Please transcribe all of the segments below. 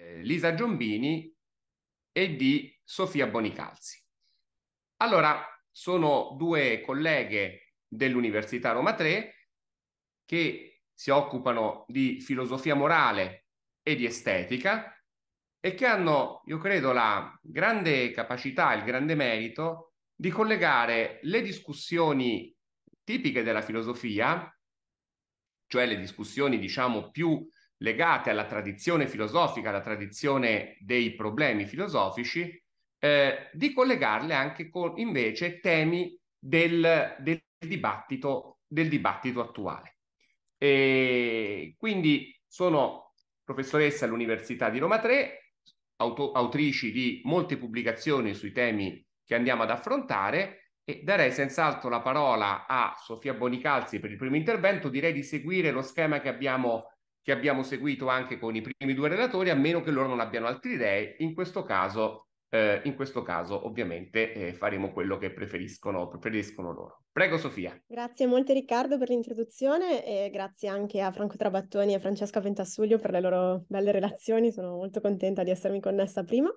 eh, Lisa Giombini e di Sofia Bonicalzi. Allora, sono due colleghe dell'Università Roma 3 che si occupano di filosofia morale e di estetica e che hanno, io credo, la grande capacità, il grande merito di collegare le discussioni tipiche della filosofia, cioè le discussioni, diciamo, più legate alla tradizione filosofica, alla tradizione dei problemi filosofici, eh, di collegarle anche con invece temi del, del, dibattito, del dibattito attuale. E quindi sono professoressa all'Università di Roma 3, auto, autrici di molte pubblicazioni sui temi che andiamo ad affrontare e darei senz'altro la parola a Sofia Bonicalzi per il primo intervento, direi di seguire lo schema che abbiamo che abbiamo seguito anche con i primi due relatori, a meno che loro non abbiano altri idee. In questo caso, eh, in questo caso ovviamente eh, faremo quello che preferiscono, preferiscono loro. Prego Sofia. Grazie molte Riccardo per l'introduzione e grazie anche a Franco Trabattoni e a Francesca Ventassuglio per le loro belle relazioni, sono molto contenta di essermi connessa prima.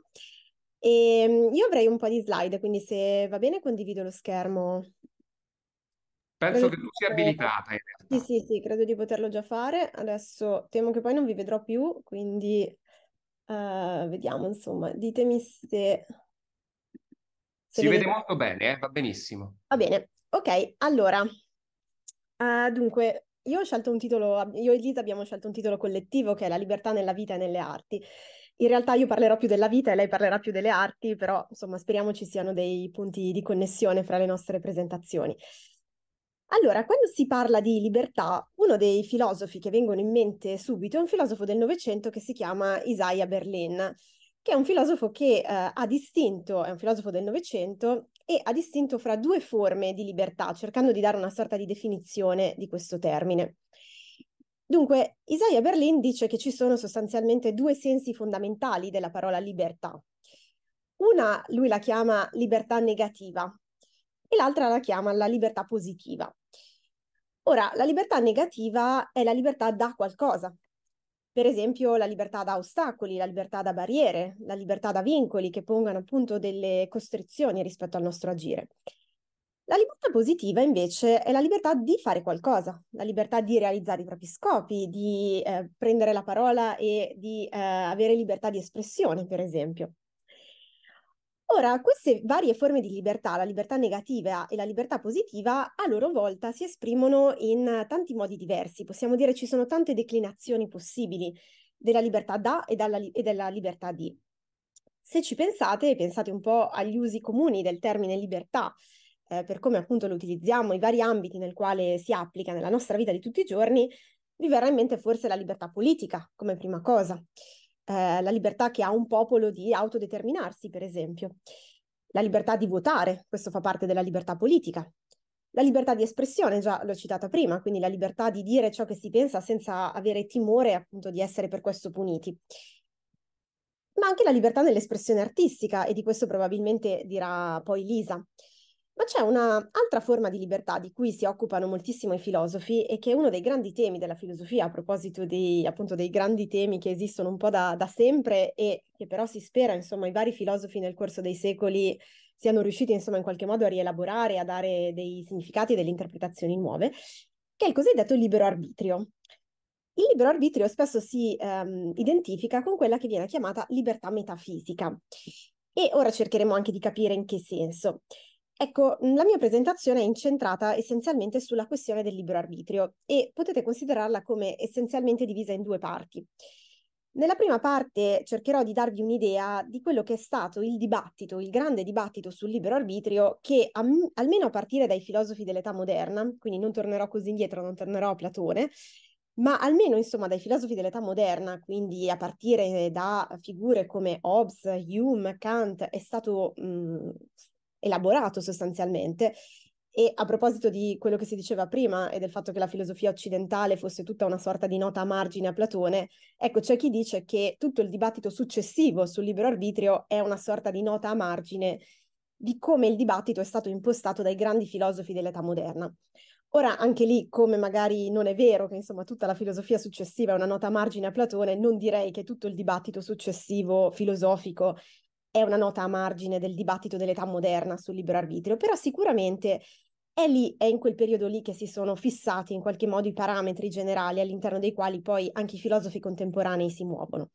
E ehm, io avrei un po' di slide, quindi se va bene condivido lo schermo Penso che tu sia abilitata in Sì, sì, sì, credo di poterlo già fare. Adesso temo che poi non vi vedrò più, quindi uh, vediamo, insomma, ditemi se... se si vede molto bene, eh? va benissimo. Va bene, ok, allora, uh, dunque, io ho scelto un titolo, io e Elisa abbiamo scelto un titolo collettivo che è La libertà nella vita e nelle arti. In realtà io parlerò più della vita e lei parlerà più delle arti, però insomma speriamo ci siano dei punti di connessione fra le nostre presentazioni. Allora, quando si parla di libertà, uno dei filosofi che vengono in mente subito è un filosofo del Novecento che si chiama Isaiah Berlin, che è un filosofo che eh, ha distinto, è un filosofo del Novecento, e ha distinto fra due forme di libertà, cercando di dare una sorta di definizione di questo termine. Dunque, Isaiah Berlin dice che ci sono sostanzialmente due sensi fondamentali della parola libertà. Una, lui la chiama libertà negativa, e l'altra la chiama la libertà positiva. Ora, la libertà negativa è la libertà da qualcosa, per esempio la libertà da ostacoli, la libertà da barriere, la libertà da vincoli che pongano appunto delle costrizioni rispetto al nostro agire. La libertà positiva invece è la libertà di fare qualcosa, la libertà di realizzare i propri scopi, di eh, prendere la parola e di eh, avere libertà di espressione, per esempio. Ora, queste varie forme di libertà, la libertà negativa e la libertà positiva, a loro volta si esprimono in tanti modi diversi. Possiamo dire ci sono tante declinazioni possibili della libertà da e, dalla, e della libertà di. Se ci pensate e pensate un po' agli usi comuni del termine libertà, eh, per come appunto lo utilizziamo, i vari ambiti nel quale si applica nella nostra vita di tutti i giorni, vi verrà in mente forse la libertà politica come prima cosa. Eh, la libertà che ha un popolo di autodeterminarsi, per esempio, la libertà di votare, questo fa parte della libertà politica, la libertà di espressione, già l'ho citata prima, quindi la libertà di dire ciò che si pensa senza avere timore appunto di essere per questo puniti. Ma anche la libertà nell'espressione artistica, e di questo probabilmente dirà poi Lisa. Ma c'è un'altra forma di libertà di cui si occupano moltissimo i filosofi e che è uno dei grandi temi della filosofia, a proposito dei, appunto, dei grandi temi che esistono un po' da, da sempre e che però si spera, insomma, i vari filosofi nel corso dei secoli siano riusciti, insomma, in qualche modo a rielaborare, a dare dei significati e delle interpretazioni nuove, che è il cosiddetto libero arbitrio. Il libero arbitrio spesso si ehm, identifica con quella che viene chiamata libertà metafisica. E ora cercheremo anche di capire in che senso. Ecco, la mia presentazione è incentrata essenzialmente sulla questione del libero arbitrio e potete considerarla come essenzialmente divisa in due parti. Nella prima parte cercherò di darvi un'idea di quello che è stato il dibattito, il grande dibattito sul libero arbitrio che am- almeno a partire dai filosofi dell'età moderna, quindi non tornerò così indietro, non tornerò a Platone, ma almeno insomma dai filosofi dell'età moderna, quindi a partire da figure come Hobbes, Hume, Kant, è stato mh, elaborato sostanzialmente. E a proposito di quello che si diceva prima e del fatto che la filosofia occidentale fosse tutta una sorta di nota a margine a Platone, ecco c'è chi dice che tutto il dibattito successivo sul libero arbitrio è una sorta di nota a margine di come il dibattito è stato impostato dai grandi filosofi dell'età moderna. Ora, anche lì, come magari non è vero che insomma tutta la filosofia successiva è una nota a margine a Platone, non direi che tutto il dibattito successivo filosofico è una nota a margine del dibattito dell'età moderna sul libero arbitrio, però sicuramente è lì, è in quel periodo lì che si sono fissati in qualche modo i parametri generali all'interno dei quali poi anche i filosofi contemporanei si muovono.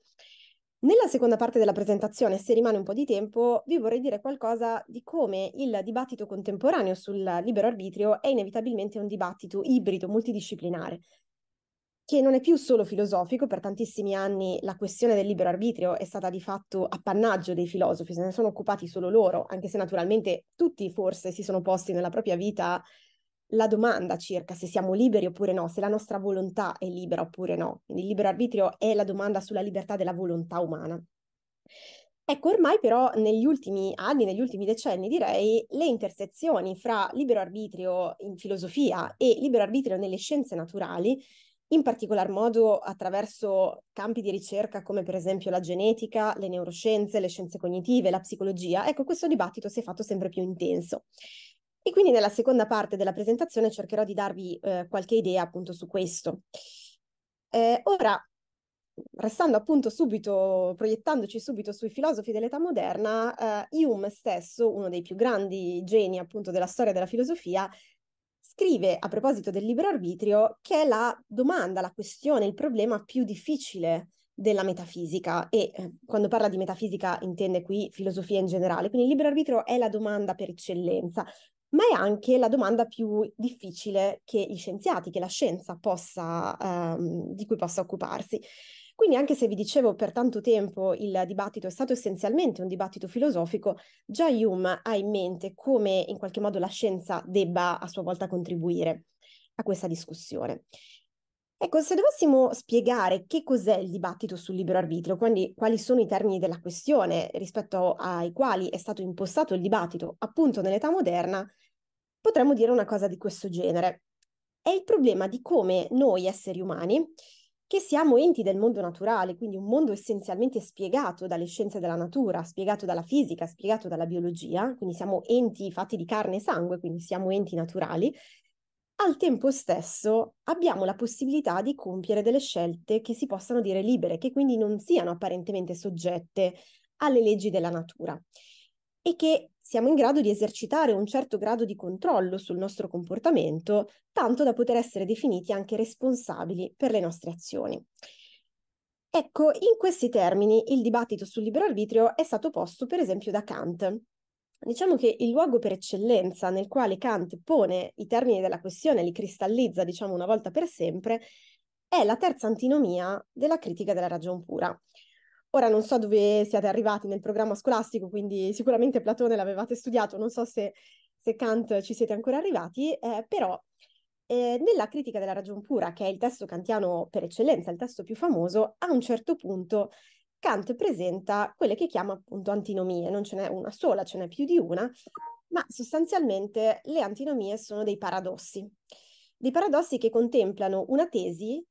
Nella seconda parte della presentazione, se rimane un po' di tempo, vi vorrei dire qualcosa di come il dibattito contemporaneo sul libero arbitrio è inevitabilmente un dibattito ibrido, multidisciplinare, che non è più solo filosofico, per tantissimi anni la questione del libero arbitrio è stata di fatto appannaggio dei filosofi, se ne sono occupati solo loro, anche se naturalmente tutti forse si sono posti nella propria vita la domanda circa se siamo liberi oppure no, se la nostra volontà è libera oppure no. Quindi il libero arbitrio è la domanda sulla libertà della volontà umana. Ecco, ormai però negli ultimi anni, negli ultimi decenni direi, le intersezioni fra libero arbitrio in filosofia e libero arbitrio nelle scienze naturali in particolar modo attraverso campi di ricerca come per esempio la genetica, le neuroscienze, le scienze cognitive, la psicologia. Ecco, questo dibattito si è fatto sempre più intenso. E quindi nella seconda parte della presentazione cercherò di darvi eh, qualche idea appunto su questo. Eh, ora, restando appunto subito, proiettandoci subito sui filosofi dell'età moderna, eh, Hume stesso, uno dei più grandi geni appunto della storia della filosofia, scrive a proposito del libero arbitrio che è la domanda, la questione, il problema più difficile della metafisica e eh, quando parla di metafisica intende qui filosofia in generale, quindi il libero arbitrio è la domanda per eccellenza, ma è anche la domanda più difficile che gli scienziati, che la scienza possa, ehm, di cui possa occuparsi. Quindi anche se vi dicevo per tanto tempo il dibattito è stato essenzialmente un dibattito filosofico, già Hume ha in mente come in qualche modo la scienza debba a sua volta contribuire a questa discussione. Ecco, se dovessimo spiegare che cos'è il dibattito sul libero arbitrio, quindi quali sono i termini della questione rispetto ai quali è stato impostato il dibattito appunto nell'età moderna, potremmo dire una cosa di questo genere. È il problema di come noi esseri umani che siamo enti del mondo naturale, quindi un mondo essenzialmente spiegato dalle scienze della natura, spiegato dalla fisica, spiegato dalla biologia, quindi siamo enti fatti di carne e sangue, quindi siamo enti naturali, al tempo stesso abbiamo la possibilità di compiere delle scelte che si possano dire libere, che quindi non siano apparentemente soggette alle leggi della natura e che siamo in grado di esercitare un certo grado di controllo sul nostro comportamento, tanto da poter essere definiti anche responsabili per le nostre azioni. Ecco, in questi termini il dibattito sul libero arbitrio è stato posto per esempio da Kant. Diciamo che il luogo per eccellenza nel quale Kant pone i termini della questione, li cristallizza diciamo una volta per sempre, è la terza antinomia della critica della ragion pura, Ora non so dove siete arrivati nel programma scolastico, quindi sicuramente Platone l'avevate studiato, non so se, se Kant ci siete ancora arrivati, eh, però eh, nella Critica della ragion pura, che è il testo kantiano per eccellenza, il testo più famoso, a un certo punto Kant presenta quelle che chiama appunto antinomie, non ce n'è una sola, ce n'è più di una, ma sostanzialmente le antinomie sono dei paradossi, dei paradossi che contemplano una tesi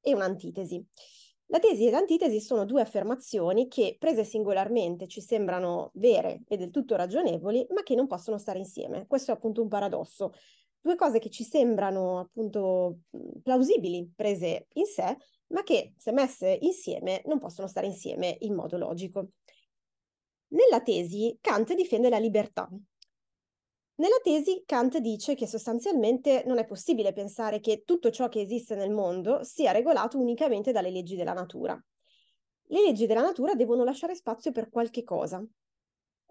e un'antitesi. La tesi e l'antitesi sono due affermazioni che, prese singolarmente, ci sembrano vere e del tutto ragionevoli, ma che non possono stare insieme. Questo è appunto un paradosso. Due cose che ci sembrano appunto plausibili, prese in sé, ma che, se messe insieme, non possono stare insieme in modo logico. Nella tesi, Kant difende la libertà, nella tesi Kant dice che sostanzialmente non è possibile pensare che tutto ciò che esiste nel mondo sia regolato unicamente dalle leggi della natura. Le leggi della natura devono lasciare spazio per qualche cosa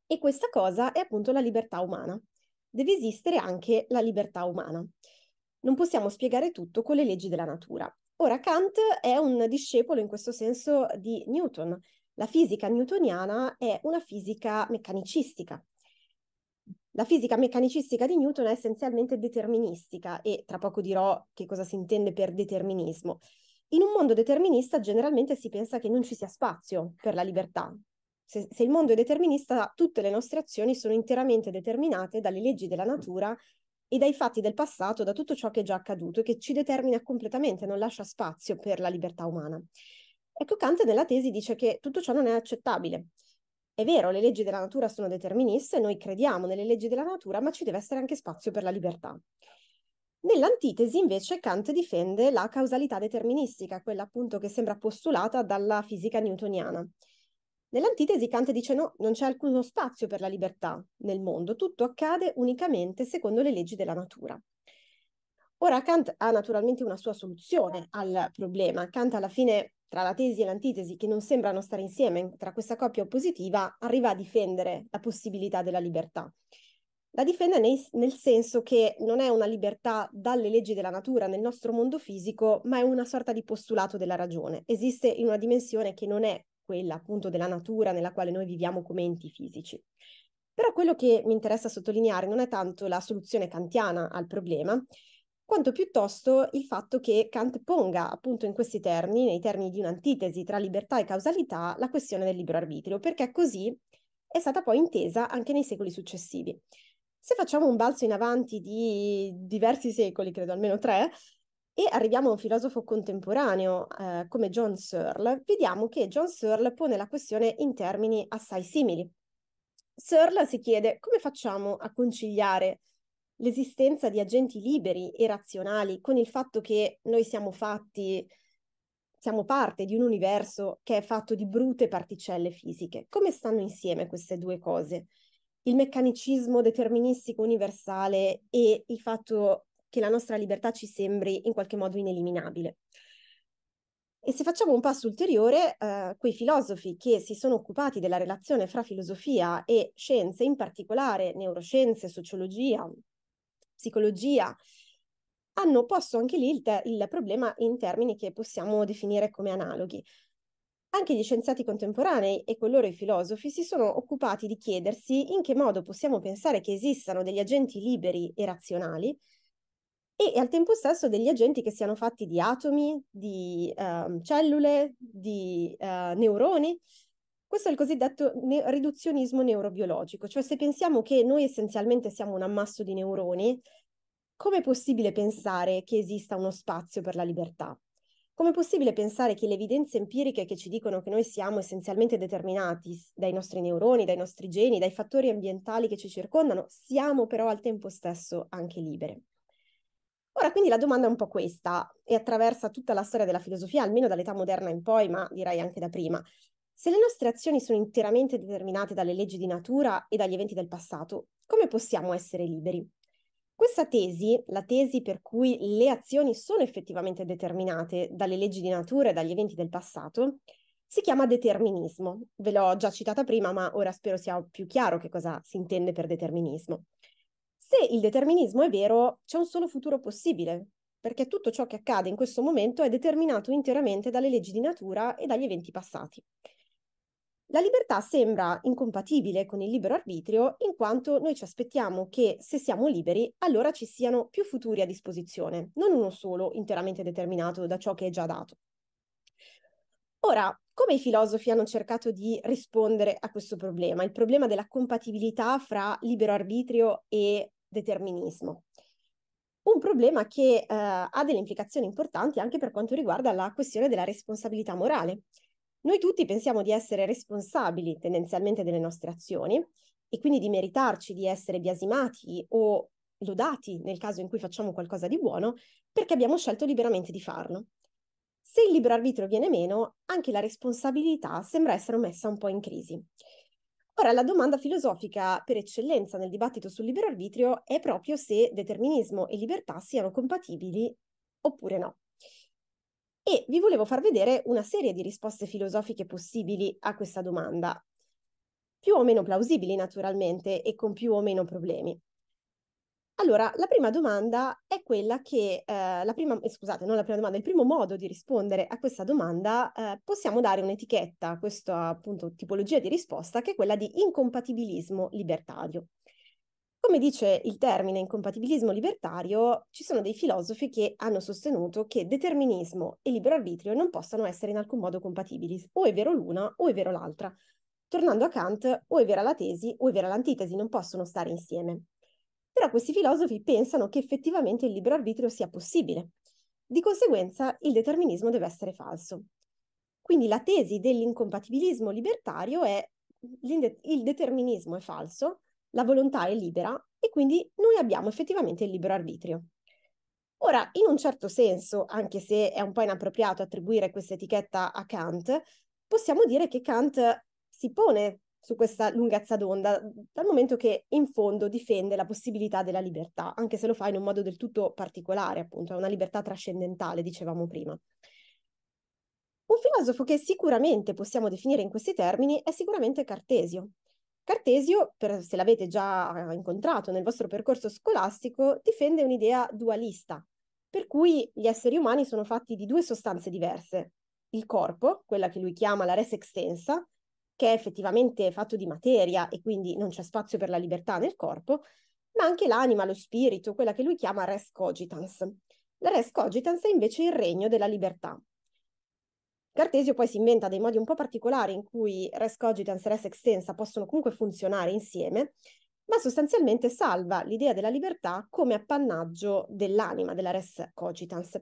e questa cosa è appunto la libertà umana. Deve esistere anche la libertà umana. Non possiamo spiegare tutto con le leggi della natura. Ora Kant è un discepolo in questo senso di Newton. La fisica newtoniana è una fisica meccanicistica, la fisica meccanicistica di Newton è essenzialmente deterministica e tra poco dirò che cosa si intende per determinismo. In un mondo determinista generalmente si pensa che non ci sia spazio per la libertà. Se, se il mondo è determinista, tutte le nostre azioni sono interamente determinate dalle leggi della natura e dai fatti del passato, da tutto ciò che è già accaduto e che ci determina completamente, non lascia spazio per la libertà umana. Ecco, Kant nella tesi dice che tutto ciò non è accettabile, è vero, le leggi della natura sono deterministe, noi crediamo nelle leggi della natura, ma ci deve essere anche spazio per la libertà. Nell'antitesi invece Kant difende la causalità deterministica, quella appunto che sembra postulata dalla fisica newtoniana. Nell'antitesi Kant dice no, non c'è alcuno spazio per la libertà nel mondo, tutto accade unicamente secondo le leggi della natura. Ora Kant ha naturalmente una sua soluzione certo. al problema. Kant alla fine tra la tesi e l'antitesi che non sembrano stare insieme, tra questa coppia oppositiva, arriva a difendere la possibilità della libertà. La difende nei, nel senso che non è una libertà dalle leggi della natura nel nostro mondo fisico, ma è una sorta di postulato della ragione. Esiste in una dimensione che non è quella appunto della natura nella quale noi viviamo come enti fisici. Però quello che mi interessa sottolineare non è tanto la soluzione kantiana al problema, quanto piuttosto il fatto che Kant ponga appunto in questi termini, nei termini di un'antitesi tra libertà e causalità, la questione del libero arbitrio, perché così è stata poi intesa anche nei secoli successivi. Se facciamo un balzo in avanti di diversi secoli, credo almeno tre, e arriviamo a un filosofo contemporaneo eh, come John Searle, vediamo che John Searle pone la questione in termini assai simili. Searle si chiede come facciamo a conciliare l'esistenza di agenti liberi e razionali con il fatto che noi siamo fatti, siamo parte di un universo che è fatto di brute particelle fisiche. Come stanno insieme queste due cose? Il meccanicismo deterministico universale e il fatto che la nostra libertà ci sembri in qualche modo ineliminabile. E se facciamo un passo ulteriore, eh, quei filosofi che si sono occupati della relazione fra filosofia e scienze, in particolare neuroscienze, sociologia, psicologia, hanno posto anche lì il, te- il problema in termini che possiamo definire come analoghi. Anche gli scienziati contemporanei e con loro i filosofi si sono occupati di chiedersi in che modo possiamo pensare che esistano degli agenti liberi e razionali e al tempo stesso degli agenti che siano fatti di atomi, di uh, cellule, di uh, neuroni questo è il cosiddetto ne- riduzionismo neurobiologico, cioè se pensiamo che noi essenzialmente siamo un ammasso di neuroni, com'è possibile pensare che esista uno spazio per la libertà? Com'è possibile pensare che le evidenze empiriche che ci dicono che noi siamo essenzialmente determinati dai nostri neuroni, dai nostri geni, dai fattori ambientali che ci circondano, siamo però al tempo stesso anche libere? Ora, quindi la domanda è un po' questa, e attraversa tutta la storia della filosofia, almeno dall'età moderna in poi, ma direi anche da prima. Se le nostre azioni sono interamente determinate dalle leggi di natura e dagli eventi del passato, come possiamo essere liberi? Questa tesi, la tesi per cui le azioni sono effettivamente determinate dalle leggi di natura e dagli eventi del passato, si chiama determinismo. Ve l'ho già citata prima, ma ora spero sia più chiaro che cosa si intende per determinismo. Se il determinismo è vero, c'è un solo futuro possibile, perché tutto ciò che accade in questo momento è determinato interamente dalle leggi di natura e dagli eventi passati. La libertà sembra incompatibile con il libero arbitrio in quanto noi ci aspettiamo che se siamo liberi allora ci siano più futuri a disposizione, non uno solo interamente determinato da ciò che è già dato. Ora, come i filosofi hanno cercato di rispondere a questo problema, il problema della compatibilità fra libero arbitrio e determinismo? Un problema che eh, ha delle implicazioni importanti anche per quanto riguarda la questione della responsabilità morale noi tutti pensiamo di essere responsabili tendenzialmente delle nostre azioni e quindi di meritarci di essere biasimati o lodati nel caso in cui facciamo qualcosa di buono perché abbiamo scelto liberamente di farlo. Se il libero arbitrio viene meno, anche la responsabilità sembra essere messa un po' in crisi. Ora, la domanda filosofica per eccellenza nel dibattito sul libero arbitrio è proprio se determinismo e libertà siano compatibili oppure no. E vi volevo far vedere una serie di risposte filosofiche possibili a questa domanda, più o meno plausibili naturalmente e con più o meno problemi. Allora, la prima domanda è quella che, eh, la prima, eh, scusate, non la prima domanda, il primo modo di rispondere a questa domanda, eh, possiamo dare un'etichetta a questa appunto tipologia di risposta che è quella di incompatibilismo libertario. Come dice il termine incompatibilismo libertario, ci sono dei filosofi che hanno sostenuto che determinismo e libero arbitrio non possano essere in alcun modo compatibili, o è vero l'una o è vero l'altra. Tornando a Kant, o è vera la tesi o è vera l'antitesi, non possono stare insieme. Però questi filosofi pensano che effettivamente il libero arbitrio sia possibile. Di conseguenza, il determinismo deve essere falso. Quindi la tesi dell'incompatibilismo libertario è il determinismo è falso la volontà è libera e quindi noi abbiamo effettivamente il libero arbitrio. Ora, in un certo senso, anche se è un po' inappropriato attribuire questa etichetta a Kant, possiamo dire che Kant si pone su questa lunghezza d'onda, dal momento che in fondo difende la possibilità della libertà, anche se lo fa in un modo del tutto particolare, appunto, è una libertà trascendentale, dicevamo prima. Un filosofo che sicuramente possiamo definire in questi termini è sicuramente Cartesio, Cartesio, per, se l'avete già eh, incontrato nel vostro percorso scolastico, difende un'idea dualista, per cui gli esseri umani sono fatti di due sostanze diverse. Il corpo, quella che lui chiama la res extensa, che è effettivamente fatto di materia e quindi non c'è spazio per la libertà nel corpo, ma anche l'anima, lo spirito, quella che lui chiama res cogitans. La res cogitans è invece il regno della libertà, Cartesio poi si inventa dei modi un po' particolari in cui res cogitans e res extensa possono comunque funzionare insieme, ma sostanzialmente salva l'idea della libertà come appannaggio dell'anima, della res cogitans.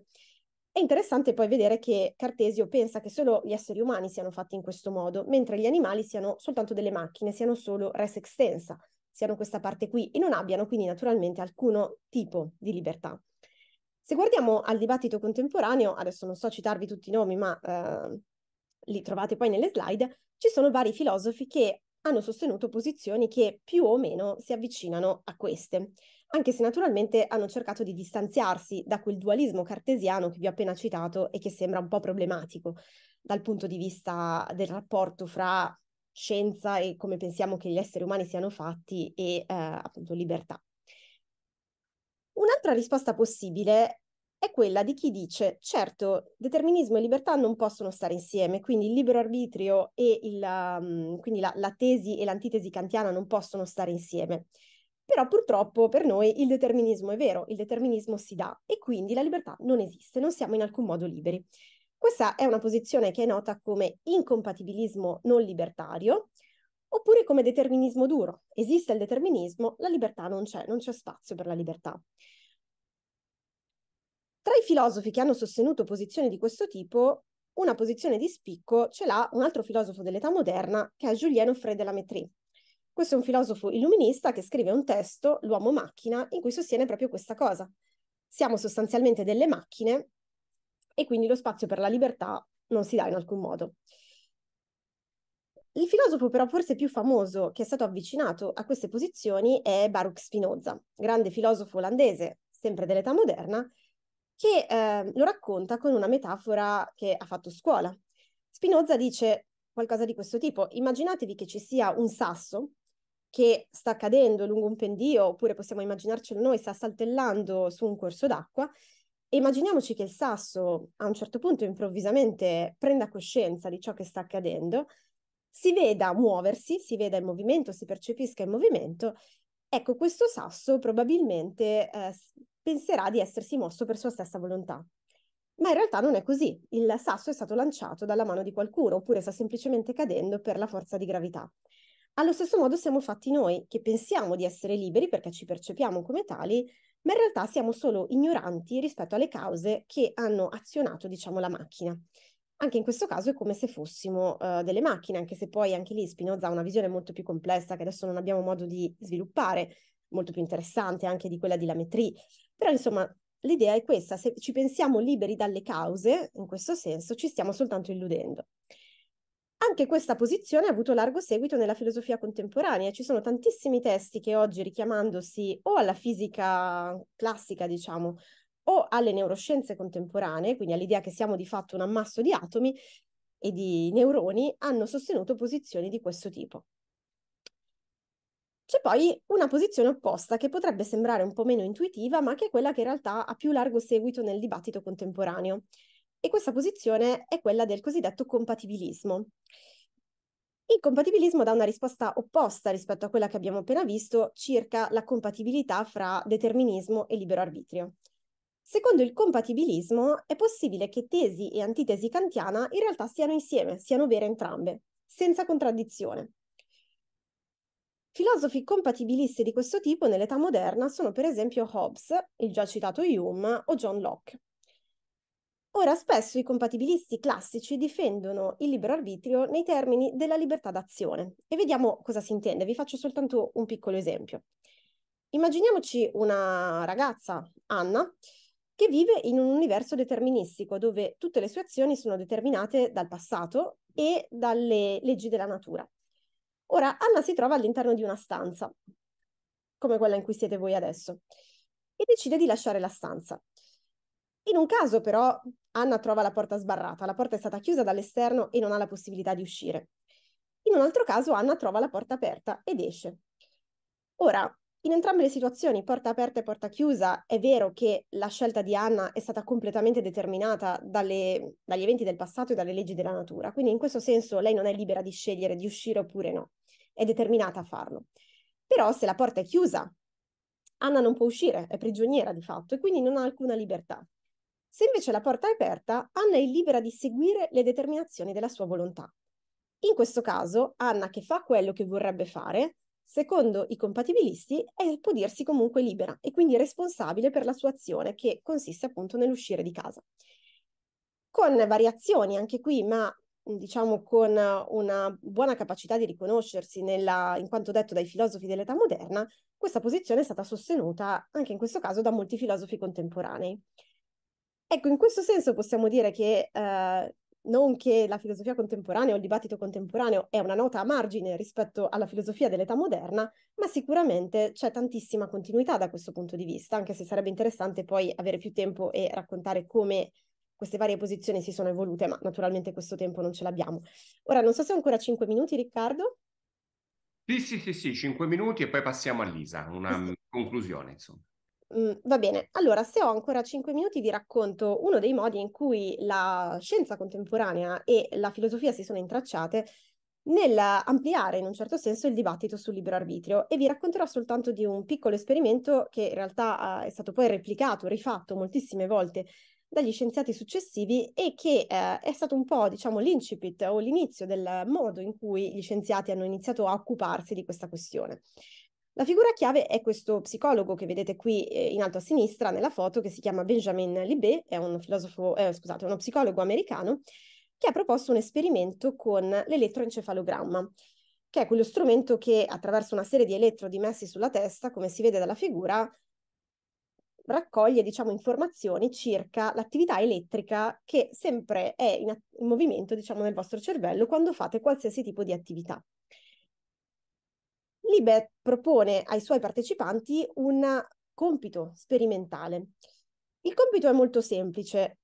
È interessante poi vedere che Cartesio pensa che solo gli esseri umani siano fatti in questo modo, mentre gli animali siano soltanto delle macchine, siano solo res extensa, siano questa parte qui e non abbiano quindi naturalmente alcun tipo di libertà. Se guardiamo al dibattito contemporaneo, adesso non so citarvi tutti i nomi, ma eh, li trovate poi nelle slide, ci sono vari filosofi che hanno sostenuto posizioni che più o meno si avvicinano a queste, anche se naturalmente hanno cercato di distanziarsi da quel dualismo cartesiano che vi ho appena citato e che sembra un po' problematico dal punto di vista del rapporto fra scienza e come pensiamo che gli esseri umani siano fatti e eh, appunto libertà. Un'altra risposta possibile è quella di chi dice certo, determinismo e libertà non possono stare insieme, quindi il libero arbitrio e il, um, la, la tesi e l'antitesi kantiana non possono stare insieme. Però purtroppo per noi il determinismo è vero, il determinismo si dà e quindi la libertà non esiste, non siamo in alcun modo liberi. Questa è una posizione che è nota come incompatibilismo non libertario, Oppure come determinismo duro. Esiste il determinismo, la libertà non c'è, non c'è spazio per la libertà. Tra i filosofi che hanno sostenuto posizioni di questo tipo, una posizione di spicco ce l'ha un altro filosofo dell'età moderna che è Julien Offray de la Métrie. Questo è un filosofo illuminista che scrive un testo, L'uomo macchina, in cui sostiene proprio questa cosa. Siamo sostanzialmente delle macchine e quindi lo spazio per la libertà non si dà in alcun modo. Il filosofo però forse più famoso che è stato avvicinato a queste posizioni è Baruch Spinoza, grande filosofo olandese, sempre dell'età moderna, che eh, lo racconta con una metafora che ha fatto scuola. Spinoza dice qualcosa di questo tipo, immaginatevi che ci sia un sasso che sta cadendo lungo un pendio, oppure possiamo immaginarcelo noi, sta saltellando su un corso d'acqua, e immaginiamoci che il sasso a un certo punto improvvisamente prenda coscienza di ciò che sta accadendo si veda muoversi, si veda il movimento, si percepisca il movimento, ecco questo sasso probabilmente eh, penserà di essersi mosso per sua stessa volontà. Ma in realtà non è così, il sasso è stato lanciato dalla mano di qualcuno oppure sta semplicemente cadendo per la forza di gravità. Allo stesso modo siamo fatti noi, che pensiamo di essere liberi perché ci percepiamo come tali, ma in realtà siamo solo ignoranti rispetto alle cause che hanno azionato, diciamo, la macchina. Anche in questo caso è come se fossimo uh, delle macchine, anche se poi anche lì Spinoza ha una visione molto più complessa che adesso non abbiamo modo di sviluppare, molto più interessante anche di quella di Lametri. Però insomma l'idea è questa, se ci pensiamo liberi dalle cause, in questo senso ci stiamo soltanto illudendo. Anche questa posizione ha avuto largo seguito nella filosofia contemporanea. Ci sono tantissimi testi che oggi, richiamandosi o alla fisica classica, diciamo, o alle neuroscienze contemporanee, quindi all'idea che siamo di fatto un ammasso di atomi e di neuroni, hanno sostenuto posizioni di questo tipo. C'è poi una posizione opposta che potrebbe sembrare un po' meno intuitiva, ma che è quella che in realtà ha più largo seguito nel dibattito contemporaneo. E questa posizione è quella del cosiddetto compatibilismo. Il compatibilismo dà una risposta opposta rispetto a quella che abbiamo appena visto circa la compatibilità fra determinismo e libero arbitrio. Secondo il compatibilismo è possibile che tesi e antitesi kantiana in realtà siano insieme, siano vere entrambe, senza contraddizione. Filosofi compatibilisti di questo tipo nell'età moderna sono per esempio Hobbes, il già citato Hume o John Locke. Ora spesso i compatibilisti classici difendono il libero arbitrio nei termini della libertà d'azione e vediamo cosa si intende, vi faccio soltanto un piccolo esempio. Immaginiamoci una ragazza, Anna, che vive in un universo deterministico dove tutte le sue azioni sono determinate dal passato e dalle leggi della natura. Ora, Anna si trova all'interno di una stanza, come quella in cui siete voi adesso, e decide di lasciare la stanza. In un caso però Anna trova la porta sbarrata, la porta è stata chiusa dall'esterno e non ha la possibilità di uscire. In un altro caso Anna trova la porta aperta ed esce. Ora, in entrambe le situazioni, porta aperta e porta chiusa, è vero che la scelta di Anna è stata completamente determinata dalle, dagli eventi del passato e dalle leggi della natura, quindi in questo senso lei non è libera di scegliere di uscire oppure no, è determinata a farlo. Però se la porta è chiusa, Anna non può uscire, è prigioniera di fatto e quindi non ha alcuna libertà. Se invece la porta è aperta, Anna è libera di seguire le determinazioni della sua volontà. In questo caso, Anna che fa quello che vorrebbe fare, secondo i compatibilisti, è, può dirsi comunque libera e quindi responsabile per la sua azione, che consiste appunto nell'uscire di casa. Con variazioni anche qui, ma diciamo con una buona capacità di riconoscersi nella, in quanto detto dai filosofi dell'età moderna, questa posizione è stata sostenuta anche in questo caso da molti filosofi contemporanei. Ecco, in questo senso possiamo dire che eh, non che la filosofia contemporanea o il dibattito contemporaneo è una nota a margine rispetto alla filosofia dell'età moderna, ma sicuramente c'è tantissima continuità da questo punto di vista, anche se sarebbe interessante poi avere più tempo e raccontare come queste varie posizioni si sono evolute, ma naturalmente questo tempo non ce l'abbiamo. Ora, non so se ho ancora 5 minuti, Riccardo. Sì, sì, sì, sì, 5 minuti e poi passiamo a Lisa, una sì. conclusione, insomma va bene, allora se ho ancora 5 minuti vi racconto uno dei modi in cui la scienza contemporanea e la filosofia si sono intracciate nel ampliare in un certo senso il dibattito sul libero arbitrio e vi racconterò soltanto di un piccolo esperimento che in realtà è stato poi replicato, rifatto moltissime volte dagli scienziati successivi e che eh, è stato un po' diciamo l'incipit o l'inizio del modo in cui gli scienziati hanno iniziato a occuparsi di questa questione. La figura chiave è questo psicologo che vedete qui eh, in alto a sinistra nella foto, che si chiama Benjamin Libé, è un filosofo, eh, scusate, uno psicologo americano che ha proposto un esperimento con l'elettroencefalogramma, che è quello strumento che attraverso una serie di elettrodi messi sulla testa, come si vede dalla figura, raccoglie diciamo, informazioni circa l'attività elettrica che sempre è in, in movimento diciamo, nel vostro cervello quando fate qualsiasi tipo di attività. Libet propone ai suoi partecipanti un compito sperimentale. Il compito è molto semplice,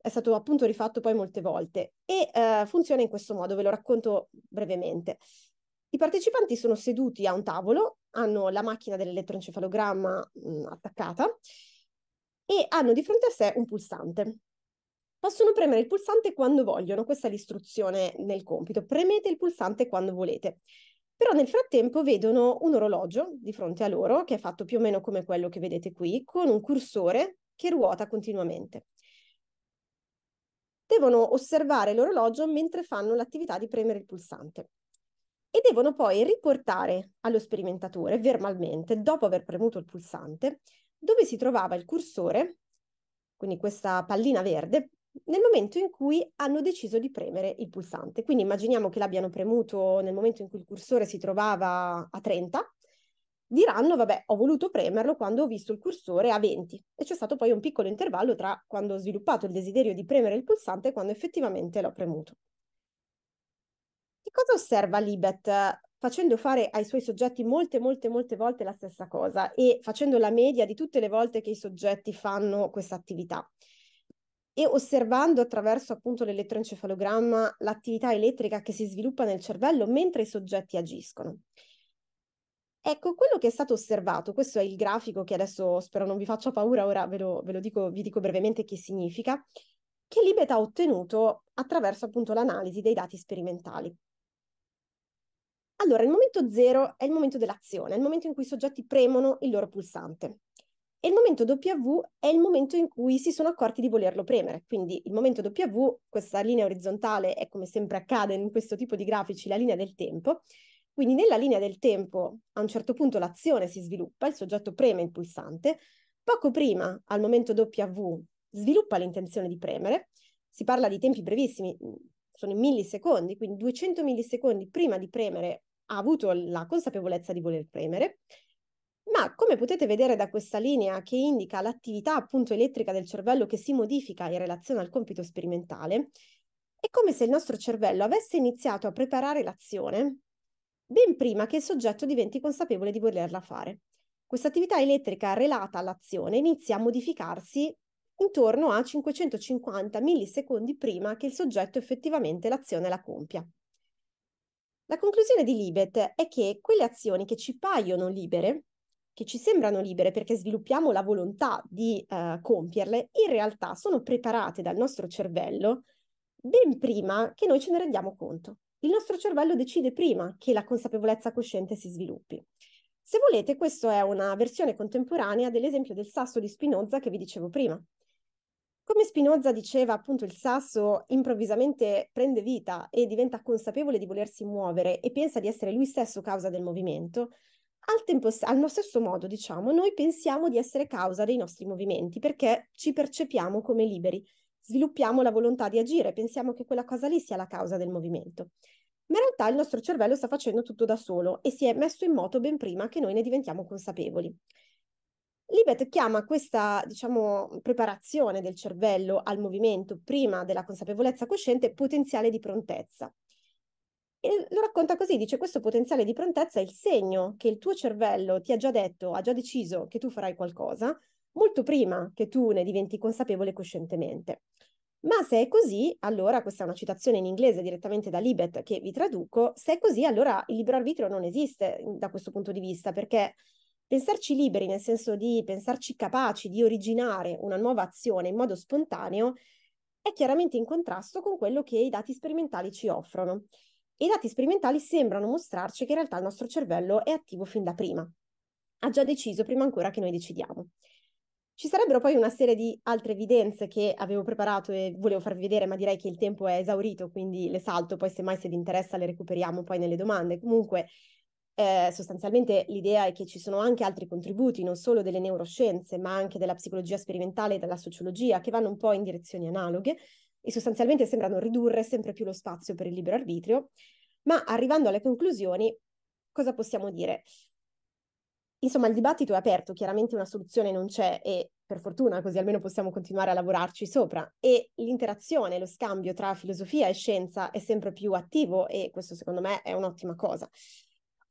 è stato appunto rifatto poi molte volte e eh, funziona in questo modo, ve lo racconto brevemente. I partecipanti sono seduti a un tavolo, hanno la macchina dell'elettroencefalogramma mh, mm, attaccata e hanno di fronte a sé un pulsante. Possono premere il pulsante quando vogliono, questa è l'istruzione nel compito. Premete il pulsante quando volete. Però nel frattempo vedono un orologio di fronte a loro, che è fatto più o meno come quello che vedete qui, con un cursore che ruota continuamente. Devono osservare l'orologio mentre fanno l'attività di premere il pulsante e devono poi riportare allo sperimentatore verbalmente, dopo aver premuto il pulsante, dove si trovava il cursore, quindi questa pallina verde, nel momento in cui hanno deciso di premere il pulsante. Quindi immaginiamo che l'abbiano premuto nel momento in cui il cursore si trovava a 30, diranno vabbè ho voluto premerlo quando ho visto il cursore a 20 e c'è stato poi un piccolo intervallo tra quando ho sviluppato il desiderio di premere il pulsante e quando effettivamente l'ho premuto. Che cosa osserva Libet facendo fare ai suoi soggetti molte, molte, molte volte la stessa cosa e facendo la media di tutte le volte che i soggetti fanno questa attività? e osservando attraverso appunto l'elettroencefalogramma l'attività elettrica che si sviluppa nel cervello mentre i soggetti agiscono. Ecco, quello che è stato osservato, questo è il grafico che adesso spero non vi faccia paura, ora ve lo, ve lo dico, vi dico brevemente che significa, che Libet ha ottenuto attraverso appunto l'analisi dei dati sperimentali. Allora, il momento zero è il momento dell'azione, è il momento in cui i soggetti premono il loro pulsante. E il momento W è il momento in cui si sono accorti di volerlo premere. Quindi il momento W, questa linea orizzontale è come sempre accade in questo tipo di grafici, la linea del tempo. Quindi nella linea del tempo a un certo punto l'azione si sviluppa, il soggetto preme il pulsante, poco prima al momento W sviluppa l'intenzione di premere, si parla di tempi brevissimi, mm, sono in millisecondi, quindi 200 millisecondi prima di premere ha avuto la consapevolezza di voler premere ma come potete vedere da questa linea che indica l'attività appunto elettrica del cervello che si modifica in relazione al compito sperimentale, è come se il nostro cervello avesse iniziato a preparare l'azione ben prima che il soggetto diventi consapevole di volerla fare. Questa attività elettrica relata all'azione inizia a modificarsi intorno a 550 millisecondi prima che il soggetto effettivamente l'azione la compia. La conclusione di Libet è che quelle azioni che ci paiono libere che ci sembrano libere perché sviluppiamo la volontà di eh, compierle, in realtà sono preparate dal nostro cervello ben prima che noi ce ne rendiamo conto. Il nostro cervello decide prima che la consapevolezza cosciente si sviluppi. Se volete, questa è una versione contemporanea dell'esempio del sasso di Spinoza che vi dicevo prima. Come Spinoza diceva, appunto, il sasso improvvisamente prende vita e diventa consapevole di volersi muovere e pensa di essere lui stesso causa del movimento, al, tempo, allo stesso modo, diciamo, noi pensiamo di essere causa dei nostri movimenti perché ci percepiamo come liberi, sviluppiamo la volontà di agire, pensiamo che quella cosa lì sia la causa del movimento. Ma in realtà il nostro cervello sta facendo tutto da solo e si è messo in moto ben prima che noi ne diventiamo consapevoli. Libet chiama questa, diciamo, preparazione del cervello al movimento prima della consapevolezza cosciente potenziale di prontezza. E lo racconta così, dice questo potenziale di prontezza è il segno che il tuo cervello ti ha già detto, ha già deciso che tu farai qualcosa, molto prima che tu ne diventi consapevole coscientemente. Ma se è così, allora, questa è una citazione in inglese direttamente da Libet che vi traduco, se è così allora il libero arbitrio non esiste da questo punto di vista perché pensarci liberi, nel senso di pensarci capaci di originare una nuova azione in modo spontaneo, è chiaramente in contrasto con quello che i dati sperimentali ci offrono i dati sperimentali sembrano mostrarci che in realtà il nostro cervello è attivo fin da prima, ha già deciso prima ancora che noi decidiamo. Ci sarebbero poi una serie di altre evidenze che avevo preparato e volevo farvi vedere, ma direi che il tempo è esaurito, quindi le salto, poi semmai se vi interessa le recuperiamo poi nelle domande. Comunque, eh, sostanzialmente l'idea è che ci sono anche altri contributi, non solo delle neuroscienze, ma anche della psicologia sperimentale e della sociologia, che vanno un po' in direzioni analoghe, e sostanzialmente sembrano ridurre sempre più lo spazio per il libero arbitrio, ma arrivando alle conclusioni, cosa possiamo dire? Insomma, il dibattito è aperto, chiaramente una soluzione non c'è e per fortuna così almeno possiamo continuare a lavorarci sopra e l'interazione, lo scambio tra filosofia e scienza è sempre più attivo e questo secondo me è un'ottima cosa.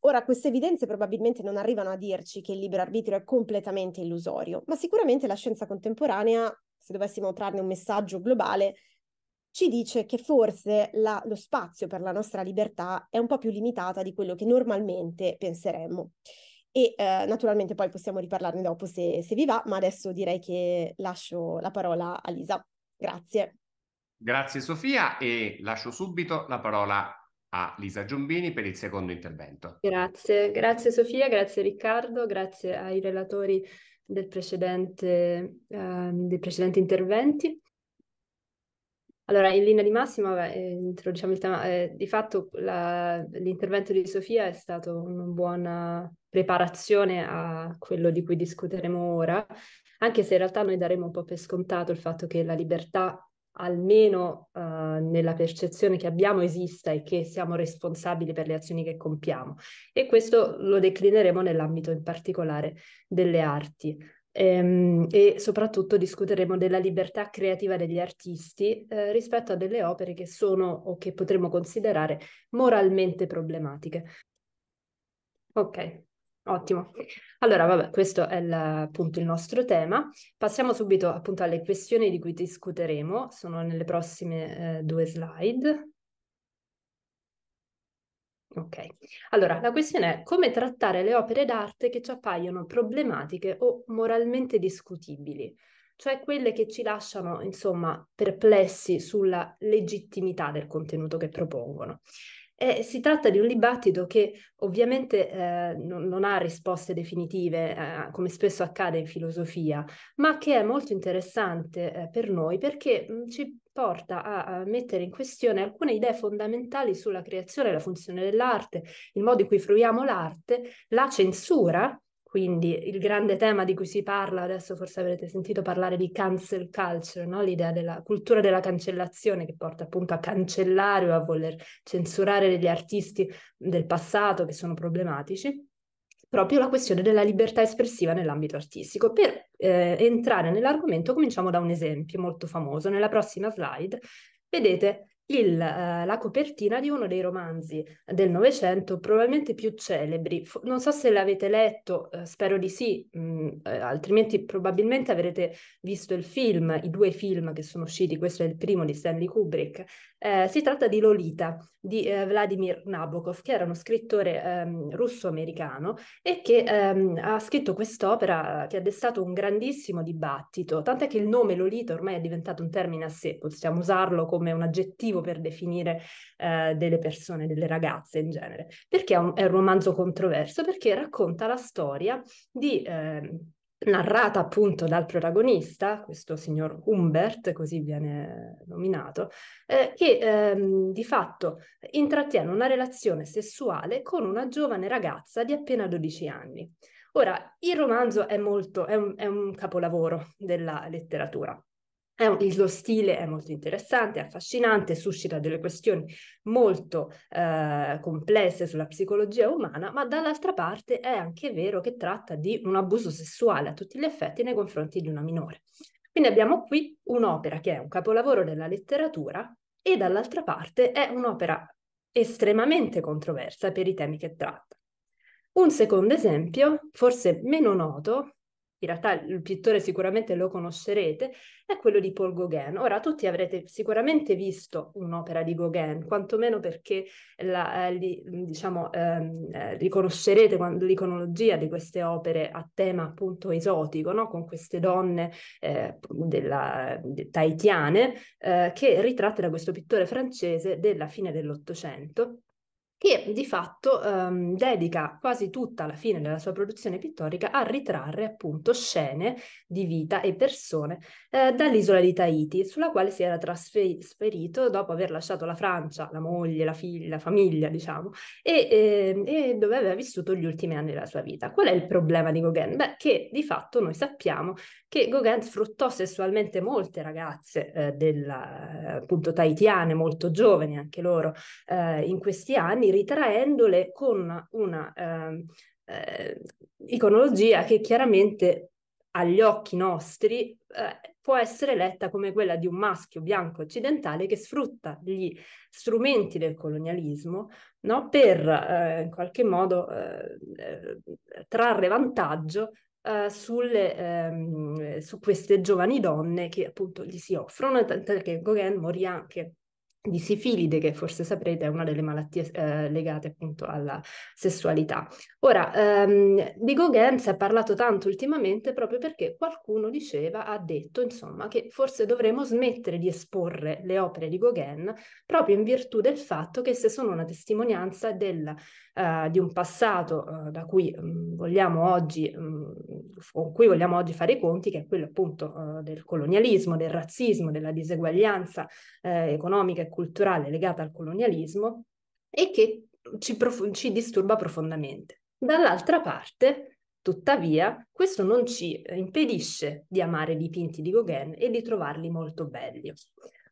Ora, queste evidenze probabilmente non arrivano a dirci che il libero arbitrio è completamente illusorio, ma sicuramente la scienza contemporanea, se dovessimo trarne un messaggio globale, ci dice che forse la, lo spazio per la nostra libertà è un po' più limitata di quello che normalmente penseremmo. E eh, naturalmente poi possiamo riparlarne dopo se, se vi va, ma adesso direi che lascio la parola a Lisa. Grazie. Grazie Sofia e lascio subito la parola a Lisa Giombini per il secondo intervento. Grazie, grazie Sofia, grazie Riccardo, grazie ai relatori del precedente, eh, dei precedenti interventi. Allora, in linea di massima, beh, introduciamo il tema, eh, di fatto la, l'intervento di Sofia è stato una buona preparazione a quello di cui discuteremo ora, anche se in realtà noi daremo un po' per scontato il fatto che la libertà almeno uh, nella percezione che abbiamo esista e che siamo responsabili per le azioni che compiamo. E questo lo declineremo nell'ambito in particolare delle arti ehm, e soprattutto discuteremo della libertà creativa degli artisti eh, rispetto a delle opere che sono o che potremmo considerare moralmente problematiche. Ok, Ottimo. Allora, vabbè, questo è il, appunto il nostro tema. Passiamo subito appunto alle questioni di cui discuteremo, sono nelle prossime eh, due slide. Ok, allora la questione è come trattare le opere d'arte che ci appaiono problematiche o moralmente discutibili, cioè quelle che ci lasciano, insomma, perplessi sulla legittimità del contenuto che propongono. E eh, si tratta di un dibattito che ovviamente eh, non, non, ha risposte definitive, eh, come spesso accade in filosofia, ma che è molto interessante eh, per noi perché mh, mm, ci porta a, a, mettere in questione alcune idee fondamentali sulla creazione, la funzione dell'arte, il modo in cui fruiamo l'arte, la censura quindi il grande tema di cui si parla, adesso forse avrete sentito parlare di cancel culture, no? l'idea della cultura della cancellazione che porta appunto a cancellare o a voler censurare degli artisti del passato che sono problematici, proprio la questione della libertà espressiva nell'ambito artistico. Per eh, entrare nell'argomento cominciamo da un esempio molto famoso. Nella prossima slide vedete il, eh, la copertina di uno dei romanzi del Novecento probabilmente più celebri. F- non so se l'avete letto, eh, spero di sì, mh, mm, eh, altrimenti probabilmente avrete visto il film, i due film che sono usciti, questo è il primo di Stanley Kubrick eh, si tratta di Lolita di eh, Vladimir Nabokov, che era uno scrittore ehm, russo-americano e che ehm, ha scritto quest'opera che ha destato un grandissimo dibattito, tant'è che il nome Lolita ormai è diventato un termine a sé, possiamo usarlo come un aggettivo per definire eh, delle persone, delle ragazze in genere, perché è un, è un, romanzo controverso, perché racconta la storia di... Ehm, narrata appunto dal protagonista, questo signor Humbert, così viene nominato, eh, che ehm, di fatto intrattiene una relazione sessuale con una giovane ragazza di appena 12 anni. Ora, il romanzo è, molto, è, un, è un capolavoro della letteratura, il suo stile è molto interessante, affascinante, suscita delle questioni molto eh, complesse sulla psicologia umana, ma dall'altra parte è anche vero che tratta di un abuso sessuale a tutti gli effetti nei confronti di una minore. Quindi abbiamo qui un'opera che è un capolavoro della letteratura e dall'altra parte è un'opera estremamente controversa per i temi che tratta. Un secondo esempio, forse meno noto, in realtà il pittore sicuramente lo conoscerete, è quello di Paul Gauguin. Ora tutti avrete sicuramente visto un'opera di Gauguin, quantomeno perché la, eh, li, diciamo, ehm, eh, riconoscerete l'iconologia di queste opere a tema appunto esotico, no? con queste donne eh, della, de, tahitiane eh, che ritratte da questo pittore francese della fine dell'Ottocento che di fatto ehm, dedica quasi tutta la fine della sua produzione pittorica a ritrarre appunto scene di vita e persone eh, dall'isola di Tahiti, sulla quale si era trasferito dopo aver lasciato la Francia, la moglie, la figlia, la famiglia, diciamo, e, eh, e, dove aveva vissuto gli ultimi anni della sua vita. Qual è il problema di Gauguin? Beh, che di fatto noi sappiamo che Gauguin sfruttò sessualmente molte ragazze eh, della, appunto tahitiane, molto giovani anche loro, eh, in questi anni, ritraendole con una eh, eh, iconologia che chiaramente agli occhi nostri eh, può essere letta come quella di un maschio bianco occidentale che sfrutta gli strumenti del colonialismo no? per eh, in qualche modo eh, trarre vantaggio eh, sulle, ehm, su queste giovani donne che appunto gli si offrono, tant'è che Gauguin morì anche di sifilide, che forse saprete è una delle malattie eh, legate appunto alla sessualità. Ora, ehm, di Gauguin si è parlato tanto ultimamente proprio perché qualcuno diceva, ha detto insomma, che forse dovremmo smettere di esporre le opere di Gauguin proprio in virtù del fatto che se sono una testimonianza del, eh, di un passato eh, da cui mh, mm, vogliamo oggi, mh, mm, con cui vogliamo oggi fare i conti, che è quello appunto eh, del colonialismo, del razzismo, della diseguaglianza eh, economica e culturale legata al colonialismo e che ci, prof- ci disturba profondamente. Dall'altra parte, tuttavia, questo non ci eh, impedisce di amare i dipinti di Gauguin e di trovarli molto belli.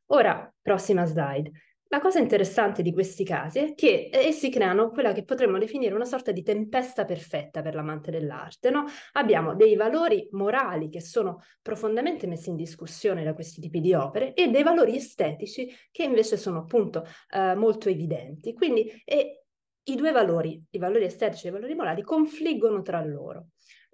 Ora, prossima slide. La cosa interessante di questi casi è che eh, essi creano quella che potremmo definire una sorta di tempesta perfetta per l'amante dell'arte. No? Abbiamo dei valori morali che sono profondamente messi in discussione da questi tipi di opere e dei valori estetici che invece sono appunto eh, molto evidenti. Quindi e, i due valori, i valori estetici e i valori morali, confliggono tra loro.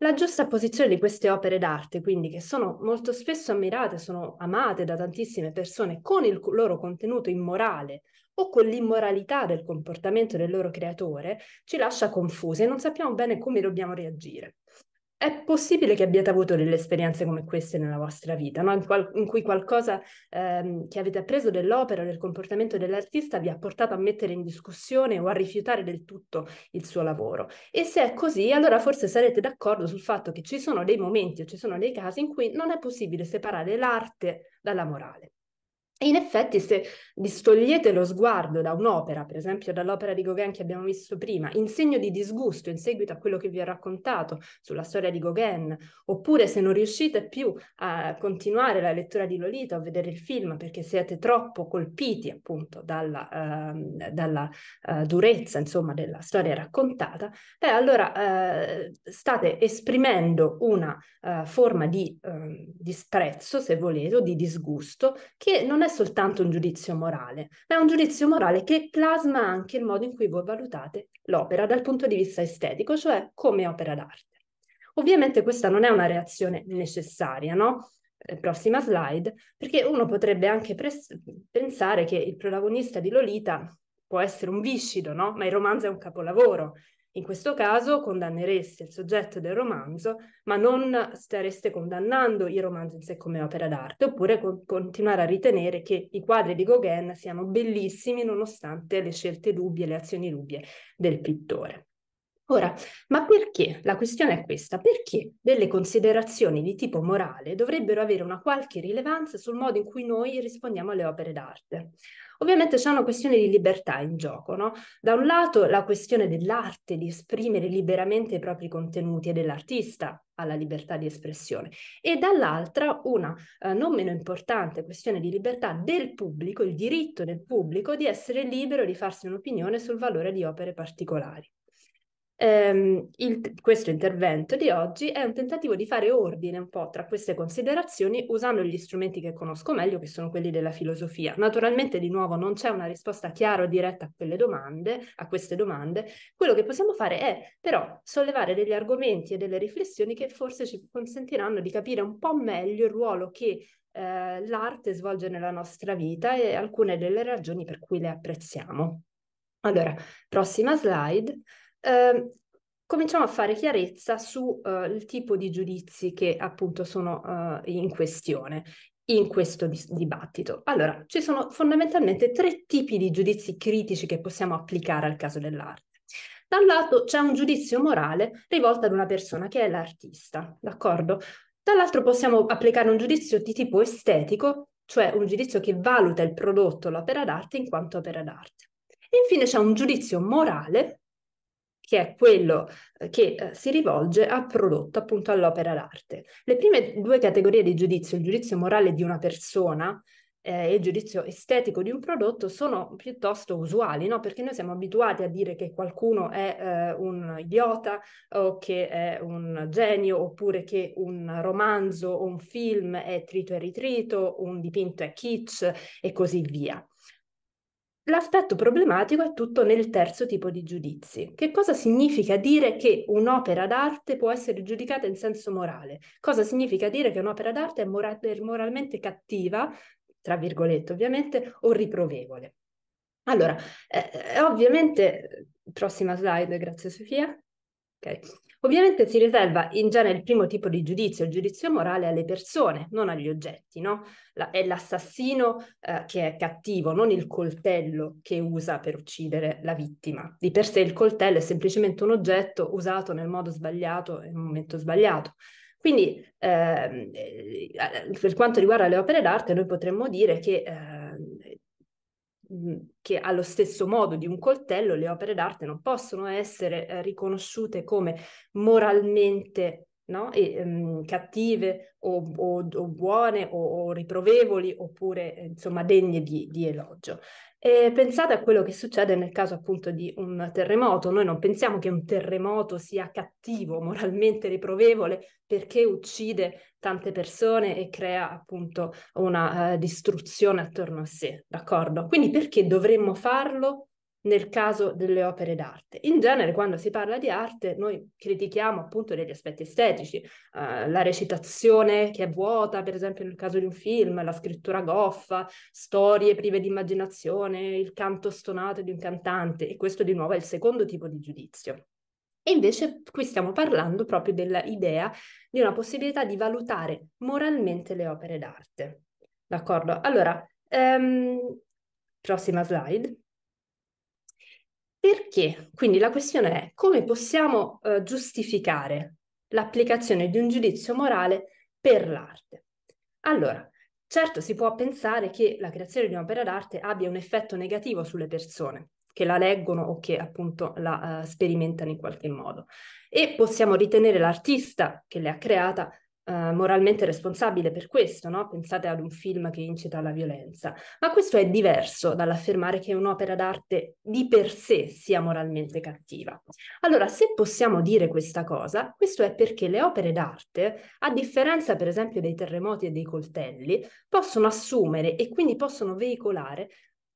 La giusta posizione di queste opere d'arte, quindi, che sono molto spesso ammirate, sono amate da tantissime persone con il loro contenuto immorale o con l'immoralità del comportamento del loro creatore, ci lascia confuse e non sappiamo bene come dobbiamo reagire è possibile che abbiate avuto delle esperienze come queste nella vostra vita, no? in, qual- in, cui qualcosa ehm, che avete appreso dell'opera, del comportamento dell'artista, vi ha portato a mettere in discussione o a rifiutare del tutto il suo lavoro. E se è così, allora forse sarete d'accordo sul fatto che ci sono dei momenti o ci sono dei casi in cui non è possibile separare l'arte dalla morale in effetti se distogliete lo sguardo da un'opera, per esempio dall'opera di Gauguin che abbiamo visto prima, in segno di disgusto in seguito a quello che vi ho raccontato sulla storia di Gauguin, oppure se non riuscite più a continuare la lettura di Lolita o vedere il film perché siete troppo colpiti appunto dalla, eh, dalla eh, durezza insomma, della storia raccontata, beh allora eh, state esprimendo una eh, forma di ehm, disprezzo, se volete, o di disgusto che non è soltanto un giudizio morale, ma è un giudizio morale che plasma anche il modo in cui voi valutate l'opera dal punto di vista estetico, cioè come opera d'arte. Ovviamente questa non è una reazione necessaria, no? Eh, prossima slide, perché uno potrebbe anche pres- pensare che il protagonista di Lolita può essere un viscido, no? Ma il romanzo è un capolavoro in questo caso condannereste il soggetto del romanzo, ma non stareste condannando il romanzo in sé come opera d'arte, oppure con- continuare a ritenere che i quadri di Gauguin siano bellissimi nonostante le scelte dubbie, le azioni dubbie del pittore. Ora, ma perché? La questione è questa, perché delle considerazioni di tipo morale dovrebbero avere una qualche rilevanza sul modo in cui noi rispondiamo alle opere d'arte? Ovviamente c'è una questione di libertà in gioco, no? Da un lato la questione dell'arte di esprimere liberamente i propri contenuti e dell'artista alla libertà di espressione e dall'altra una eh, non meno importante questione di libertà del pubblico, il diritto del pubblico di essere libero di farsi un'opinione sul valore di opere particolari ehm, il, questo intervento di oggi è un tentativo di fare ordine un po' tra queste considerazioni usando gli strumenti che conosco meglio, che sono quelli della filosofia. Naturalmente, di nuovo, non c'è una risposta chiara o diretta a, quelle domande, a queste domande. Quello che possiamo fare è però sollevare degli argomenti e delle riflessioni che forse ci consentiranno di capire un po' meglio il ruolo che eh, l'arte svolge nella nostra vita e alcune delle ragioni per cui le apprezziamo. Allora, prossima slide. Ehm, cominciamo a fare chiarezza sul eh, tipo di giudizi che appunto sono eh, in questione in questo dis- dibattito. Allora, ci sono fondamentalmente tre tipi di giudizi critici che possiamo applicare al caso dell'arte. Da un lato c'è un giudizio morale rivolto ad una persona che è l'artista, d'accordo? Dall'altro possiamo applicare un giudizio di tipo estetico, cioè un giudizio che valuta il prodotto, l'opera d'arte in quanto opera d'arte. Infine c'è un giudizio morale che è quello eh, che eh, si rivolge al prodotto, appunto all'opera d'arte. Le prime due categorie di giudizio, il giudizio morale di una persona eh, e il giudizio estetico di un prodotto, sono piuttosto usuali, no? perché noi siamo abituati a dire che qualcuno è eh, un idiota o che è un genio, oppure che un romanzo o un film è trito e ritrito, un dipinto è kitsch e così via. L'aspetto problematico è tutto nel terzo tipo di giudizi. Che cosa significa dire che un'opera d'arte può essere giudicata in senso morale? Cosa significa dire che un'opera d'arte è mora- moralmente cattiva, tra virgolette ovviamente, o riprovevole? Allora, eh, eh ovviamente, eh, prossima slide, grazie Sofia. Okay. Ovviamente si riserva in genere il primo tipo di giudizio, il giudizio morale alle persone, non agli oggetti, no? La, è l'assassino eh, che è cattivo, non il coltello che usa per uccidere la vittima. Di per sé il coltello è semplicemente un oggetto usato nel modo sbagliato e nel momento sbagliato. Quindi ehm, eh, per quanto riguarda le opere d'arte noi potremmo dire che eh, che allo stesso modo di un coltello le opere d'arte non possono essere eh, riconosciute come moralmente no? e, um, cattive o, o, o buone o, o, riprovevoli oppure eh, insomma degne di, di elogio. E pensate a quello che succede nel caso appunto di un terremoto. Noi non pensiamo che un terremoto sia cattivo, moralmente riprovevole, perché uccide tante persone e crea appunto una uh, distruzione attorno a sé, d'accordo? Quindi perché dovremmo farlo nel caso delle opere d'arte. In genere quando si parla di arte noi critichiamo appunto degli aspetti estetici, uh, la recitazione che è vuota, per esempio nel caso di un film, la scrittura goffa, storie prive di immaginazione, il canto stonato di un cantante e questo di nuovo è il secondo tipo di giudizio. E invece qui stiamo parlando proprio dell'idea di una possibilità di valutare moralmente le opere d'arte. D'accordo? Allora, um, prossima slide. Perché? Quindi la questione è come possiamo eh, giustificare l'applicazione di un giudizio morale per l'arte. Allora, certo si può pensare che la creazione di un'opera d'arte abbia un effetto negativo sulle persone che la leggono o che appunto la uh, sperimentano in qualche modo e possiamo ritenere l'artista che le ha creata eh, moralmente responsabile per questo, no? pensate ad un film che incita alla violenza, ma questo è diverso dall'affermare che un'opera d'arte di per sé sia moralmente cattiva. Allora, se possiamo dire questa cosa, questo è perché le opere d'arte, a differenza per esempio dei terremoti e dei coltelli, possono assumere e quindi possono veicolare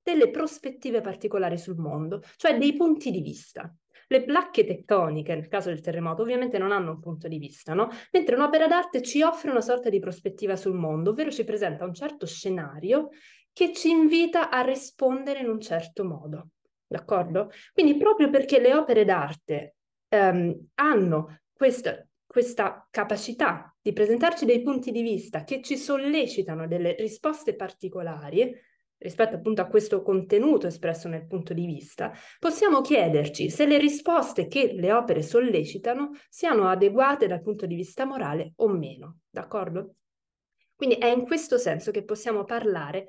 delle prospettive particolari sul mondo, cioè dei punti di vista. Le placche tettoniche, nel caso del terremoto, ovviamente non hanno un punto di vista, no? Mentre un'opera d'arte ci offre una sorta di prospettiva sul mondo, ovvero ci presenta un certo scenario che ci invita a rispondere in un certo modo. D'accordo? Quindi proprio perché le opere d'arte ehm, hanno questa, questa capacità di presentarci dei punti di vista che ci sollecitano delle risposte particolari, rispetto appunto a questo contenuto espresso nel punto di vista, possiamo chiederci se le risposte che le opere sollecitano siano adeguate dal punto di vista morale o meno, d'accordo? Quindi è in questo senso che possiamo parlare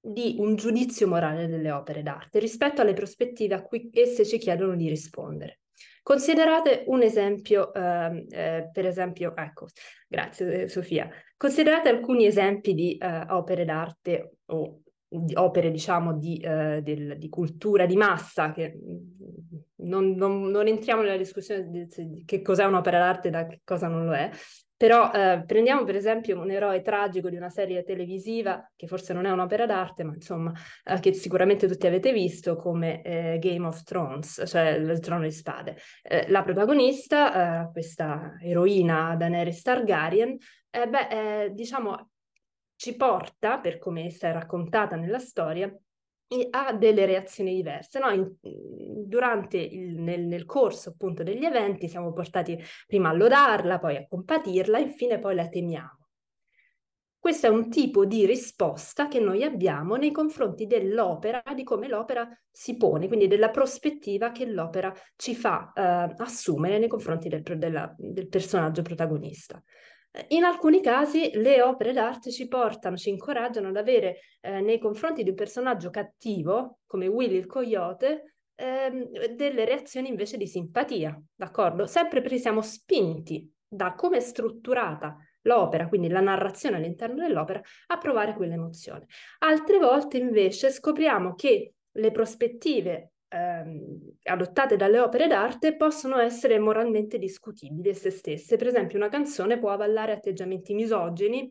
di un giudizio morale delle opere d'arte rispetto alle prospettive a cui esse ci chiedono di rispondere. Considerate un esempio, eh, eh, per esempio, ecco, grazie eh, Sofia, considerate alcuni esempi di eh, opere d'arte o di opere diciamo di, eh, del, di, cultura di massa, che mm, non, non, non entriamo nella discussione di, che cos'è un'opera d'arte e da che cosa non lo è, però eh, prendiamo per esempio un eroe tragico di una serie televisiva, che forse non è un'opera d'arte, ma insomma, eh, che sicuramente tutti avete visto, come eh, Game of Thrones, cioè il trono di spade. Eh, la protagonista, eh, questa eroina Daenerys Targaryen, eh, beh, diciamo, ci porta, per come essa è raccontata nella storia, a delle reazioni diverse. No? In, durante il, nel, nel, corso appunto degli eventi siamo portati prima a lodarla, poi a compatirla, infine poi la temiamo. Questo è un tipo di risposta che noi abbiamo nei confronti dell'opera, di come l'opera si pone, quindi della prospettiva che l'opera ci fa eh, assumere nei confronti del, della, del personaggio protagonista. In alcuni casi le opere d'arte ci portano, ci incoraggiano ad avere eh, nei confronti di un personaggio cattivo, come Willy il coyote, ehm, delle reazioni invece di simpatia, d'accordo? Sempre perché siamo spinti da come è strutturata l'opera, quindi la narrazione all'interno dell'opera, a provare quell'emozione. Altre volte invece scopriamo che le prospettive ehm, adottate dalle opere d'arte possono essere moralmente discutibili se stesse. Per esempio, una canzone può avallare atteggiamenti misogeni,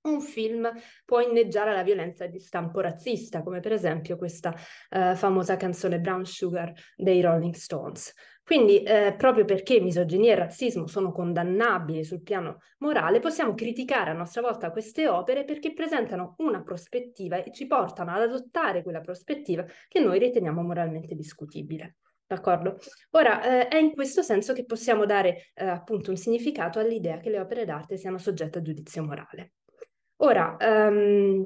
un film può inneggiare la violenza di stampo razzista, come per esempio questa eh, famosa canzone Brown Sugar dei Rolling Stones. Quindi, eh, proprio perché misoginia e razzismo sono condannabili sul piano morale, possiamo criticare a nostra volta queste opere perché presentano una prospettiva e ci portano ad adottare quella prospettiva che noi riteniamo moralmente discutibile. D'accordo? Ora, eh, è in questo senso che possiamo dare eh, appunto un significato all'idea che le opere d'arte siano soggette a giudizio morale. Ora, um,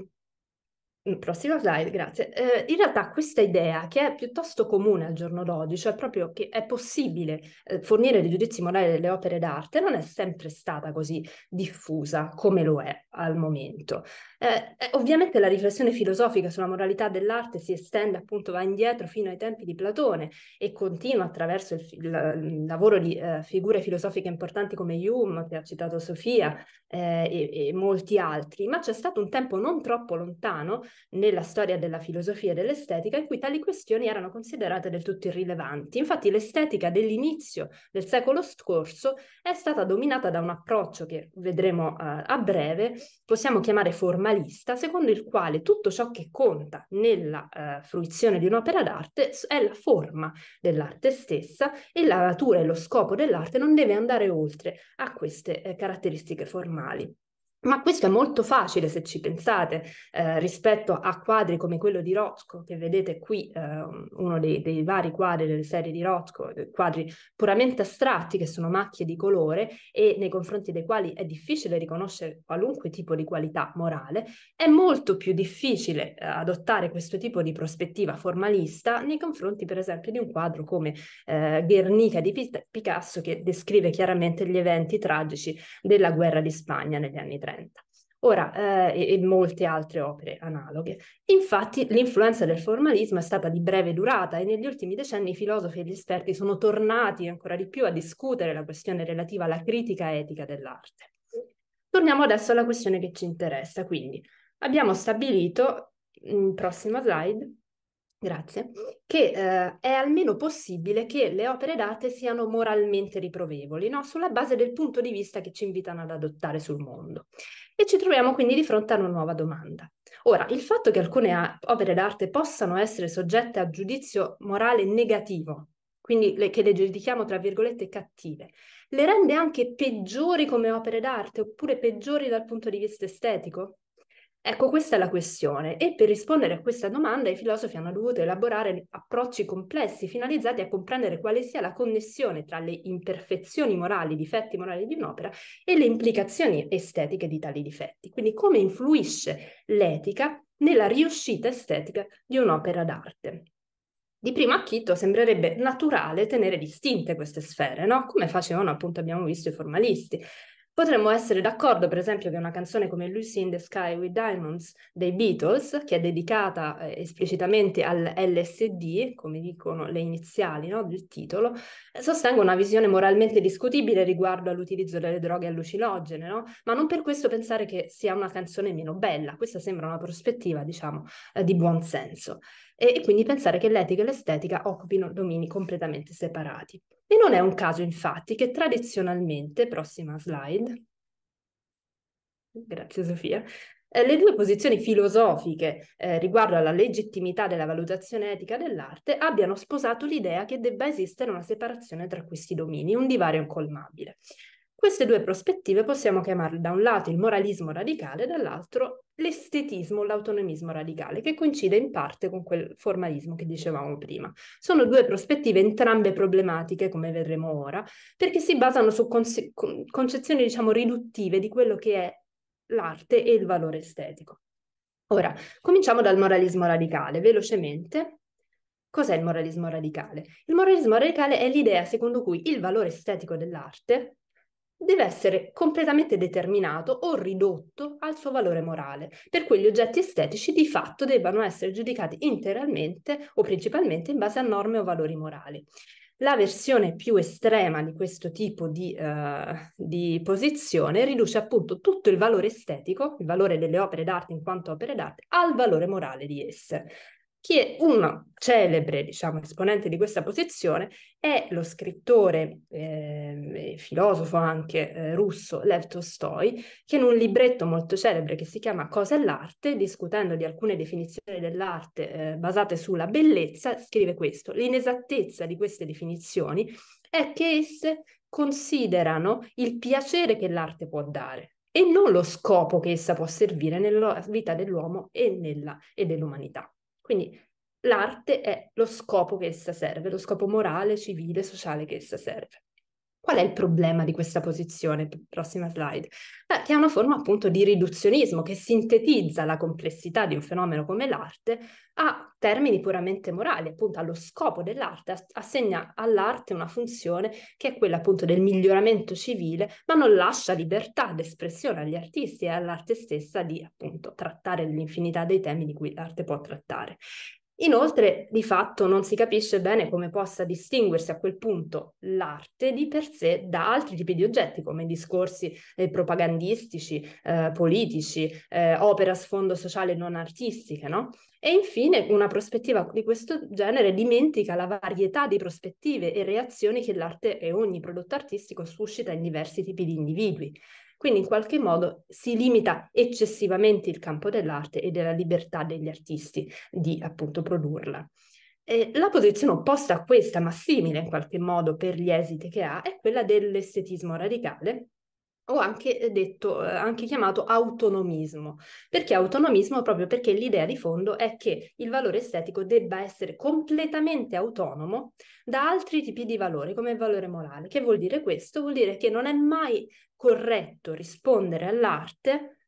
Mm, prossima slide, grazie. Eh, in realtà questa idea, che è piuttosto comune al giorno d'oggi, cioè proprio che è possibile eh, fornire dei giudizi morali delle opere d'arte, non è sempre stata così diffusa come lo è al momento. Eh, eh, ovviamente la riflessione filosofica sulla moralità dell'arte si estende, appunto, va indietro fino ai tempi di Platone e continua attraverso il, il, il lavoro di eh, figure filosofiche importanti come Hume, che ha citato Sofia, eh, e, e, molti altri, ma c'è stato un tempo non troppo lontano nella storia della filosofia e dell'estetica in cui tali questioni erano considerate del tutto irrilevanti. Infatti l'estetica dell'inizio del secolo scorso è stata dominata da un approccio che vedremo eh, a breve, possiamo chiamare formalità naturalista secondo il quale tutto ciò che conta nella eh, fruizione di un'opera d'arte è la forma dell'arte stessa e la natura e lo scopo dell'arte non deve andare oltre a queste eh, caratteristiche formali. Ma questo è molto facile se ci pensate eh, rispetto a quadri come quello di Rothko, che vedete qui, eh, uno dei, dei, vari quadri delle serie di Rothko, eh, quadri puramente astratti che sono macchie di colore e nei confronti dei quali è difficile riconoscere qualunque tipo di qualità morale, è molto più difficile eh, adottare questo tipo di prospettiva formalista nei confronti per esempio di un quadro come eh, Guernica di Picasso che descrive chiaramente gli eventi tragici della guerra di Spagna negli anni 30. 1930. Ora, eh, e, e, molte altre opere analoghe. Infatti, l'influenza del formalismo è stata di breve durata e negli ultimi decenni i filosofi e gli esperti sono tornati ancora di più a discutere la questione relativa alla critica etica dell'arte. Torniamo adesso alla questione che ci interessa, quindi abbiamo stabilito, in prossima slide, Grazie, che eh, è almeno possibile che le opere date siano moralmente riprovevoli, no? sulla base del punto di vista che ci invitano ad adottare sul mondo. E ci troviamo quindi di fronte a una nuova domanda. Ora, il fatto che alcune opere d'arte possano essere soggette a giudizio morale negativo, quindi le, che le giudichiamo tra virgolette cattive, le rende anche peggiori come opere d'arte oppure peggiori dal punto di vista estetico? Ecco, questa è la questione e per rispondere a questa domanda i filosofi hanno dovuto elaborare approcci complessi finalizzati a comprendere quale sia la connessione tra le imperfezioni morali, difetti morali di un'opera e le implicazioni estetiche di tali difetti. Quindi come influisce l'etica nella riuscita estetica di un'opera d'arte. Di primo acchito sembrerebbe naturale tenere distinte queste sfere, no? come facevano appunto abbiamo visto i formalisti. Potremmo essere d'accordo, per esempio, che una canzone come Lucy in the Sky with Diamonds dei Beatles, che è dedicata eh, esplicitamente all'LSD, come dicono le iniziali no, del titolo, eh, sostenga una visione moralmente discutibile riguardo all'utilizzo delle droghe allucinogene, no? ma non per questo pensare che sia una canzone meno bella. Questa sembra una prospettiva, diciamo, eh, di buon senso e, e quindi pensare che l'etica e l'estetica occupino domini completamente separati. E non è un caso infatti che tradizionalmente, prossima slide, grazie Sofia, eh, le due posizioni filosofiche eh, riguardo alla legittimità della valutazione etica dell'arte abbiano sposato l'idea che debba esistere una separazione tra questi domini, un divario incolmabile. Queste due prospettive possiamo chiamarle da un lato il moralismo radicale, dall'altro l'estetismo, l'autonomismo radicale, che coincide in parte con quel formalismo che dicevamo prima. Sono due prospettive entrambe problematiche, come vedremo ora, perché si basano su conce- concezioni, diciamo, riduttive di quello che è l'arte e il valore estetico. Ora, cominciamo dal moralismo radicale, velocemente. Cos'è il moralismo radicale? Il moralismo radicale è l'idea secondo cui il valore estetico dell'arte deve essere completamente determinato o ridotto al suo valore morale, per cui gli oggetti estetici di fatto debbano essere giudicati interamente o principalmente in base a norme o valori morali. La versione più estrema di questo tipo di, uh, di, posizione riduce appunto tutto il valore estetico, il valore delle opere d'arte in quanto opere d'arte, al valore morale di esse. Chi è uno celebre, diciamo, esponente di questa posizione è lo scrittore, eh, filosofo anche eh, russo Lev Tolstoi, che in un libretto molto celebre che si chiama Cosa è l'arte, discutendo di alcune definizioni dell'arte eh, basate sulla bellezza, scrive questo: l'inesattezza di queste definizioni è che esse considerano il piacere che l'arte può dare e non lo scopo che essa può servire nella vita dell'uomo e, nella, e dell'umanità. Quindi l'arte è lo scopo che essa serve, lo scopo morale, civile, sociale che essa serve. Qual è il problema di questa posizione? Prossima slide. Eh, che è una forma appunto di riduzionismo che sintetizza la complessità di un fenomeno come l'arte a termini puramente morali, appunto allo scopo dell'arte, assegna all'arte una funzione che è quella appunto del miglioramento civile, ma non lascia libertà d'espressione agli artisti e all'arte stessa di appunto trattare l'infinità dei temi di cui l'arte può trattare. Inoltre, di fatto, non si capisce bene come possa distinguersi a quel punto l'arte di per sé da altri tipi di oggetti, come discorsi eh, propagandistici, eh, politici, eh, opere a sfondo sociale non artistiche, no? E infine una prospettiva di questo genere dimentica la varietà di prospettive e reazioni che l'arte e ogni prodotto artistico suscita in diversi tipi di individui. Quindi in qualche modo si limita eccessivamente il campo dell'arte e della libertà degli artisti di appunto produrla. Eh, la posizione opposta a questa, ma simile in qualche modo per gli esiti che ha, è quella dell'estetismo radicale, o anche eh, detto, eh, anche chiamato autonomismo. Perché autonomismo? Proprio perché l'idea di fondo è che il valore estetico debba essere completamente autonomo da altri tipi di valori, come il valore morale. Che vuol dire questo? Vuol dire che non è mai corretto rispondere all'arte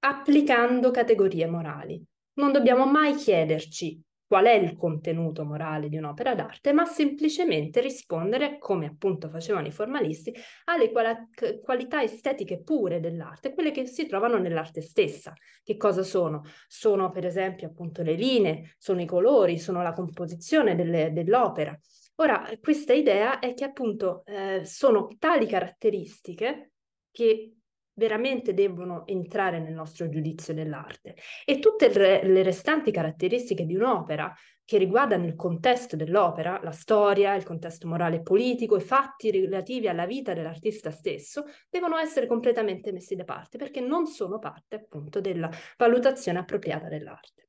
applicando categorie morali. Non dobbiamo mai chiederci qual è il contenuto morale di un'opera d'arte, ma semplicemente rispondere, come appunto facevano i formalisti, alle quali- qualità estetiche pure dell'arte, quelle che si trovano nell'arte stessa. Che cosa sono? Sono per esempio appunto le linee, sono i colori, sono la composizione delle, dell'opera. Ora, questa idea è che appunto eh, sono tali caratteristiche che veramente devono entrare nel nostro giudizio dell'arte. E tutte le restanti caratteristiche di un'opera che riguardano il contesto dell'opera, la storia, il contesto morale e politico, i fatti relativi alla vita dell'artista stesso, devono essere completamente messi da parte perché non sono parte appunto della valutazione appropriata dell'arte.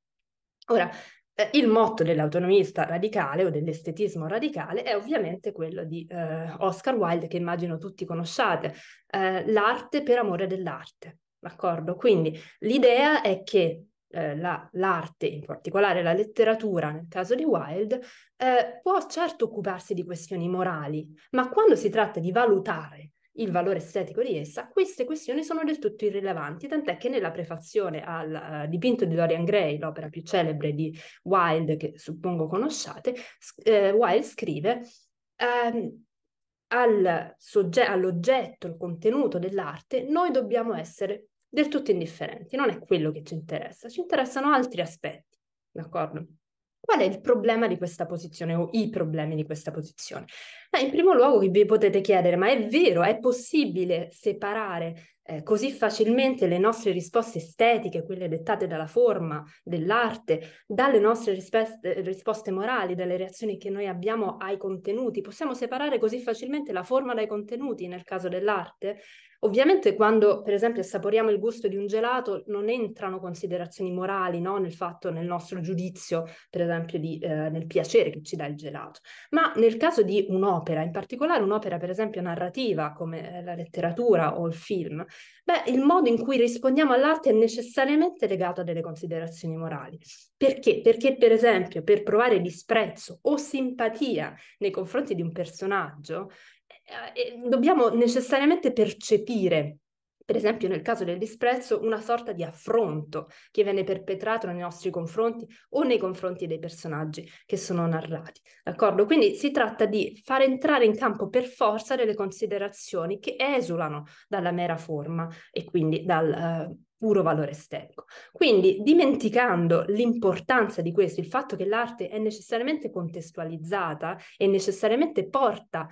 Ora, eh, il motto dell'autonomista radicale o dell'estetismo radicale è ovviamente quello di eh, Oscar Wilde, che immagino tutti conosciate, eh, l'arte per amore dell'arte. D'accordo? Quindi l'idea è che eh, la, l'arte, in particolare la letteratura nel caso di Wilde, eh, può certo occuparsi di questioni morali, ma quando si tratta di valutare il valore estetico di essa, queste questioni sono del tutto irrilevanti, tant'è che nella prefazione al uh, dipinto di Dorian Gray, l'opera più celebre di Wilde che suppongo conosciate, eh, Wilde scrive ehm, al sogge- all'oggetto, al contenuto dell'arte, noi dobbiamo essere del tutto indifferenti, non è quello che ci interessa, ci interessano altri aspetti, d'accordo? Qual è il problema di questa posizione o i problemi di questa posizione? Eh, in primo luogo vi potete chiedere, ma è vero, è possibile separare eh, così facilmente le nostre risposte estetiche, quelle dettate dalla forma, dell'arte, dalle nostre risposte, eh, risposte morali, dalle reazioni che noi abbiamo ai contenuti. Possiamo separare così facilmente la forma dai contenuti nel caso dell'arte? Ovviamente quando, per esempio, assaporiamo il gusto di un gelato non entrano considerazioni morali no? nel fatto, nel nostro giudizio, per esempio, di, eh, nel piacere che ci dà il gelato. Ma nel caso di un'opera, in particolare un'opera, per esempio, narrativa come eh, la letteratura o il film, Beh, il modo in cui rispondiamo all'arte è necessariamente legato a delle considerazioni morali. Perché? Perché, per esempio, per provare disprezzo o simpatia nei confronti di un personaggio, eh, eh, dobbiamo necessariamente percepire per esempio nel caso del disprezzo, una sorta di affronto che viene perpetrato nei nostri confronti o nei confronti dei personaggi che sono narrati. D'accordo? Quindi si tratta di far entrare in campo per forza delle considerazioni che esulano dalla mera forma e quindi dal, eh, puro valore estetico. Quindi dimenticando l'importanza di questo, il fatto che l'arte è necessariamente contestualizzata e necessariamente porta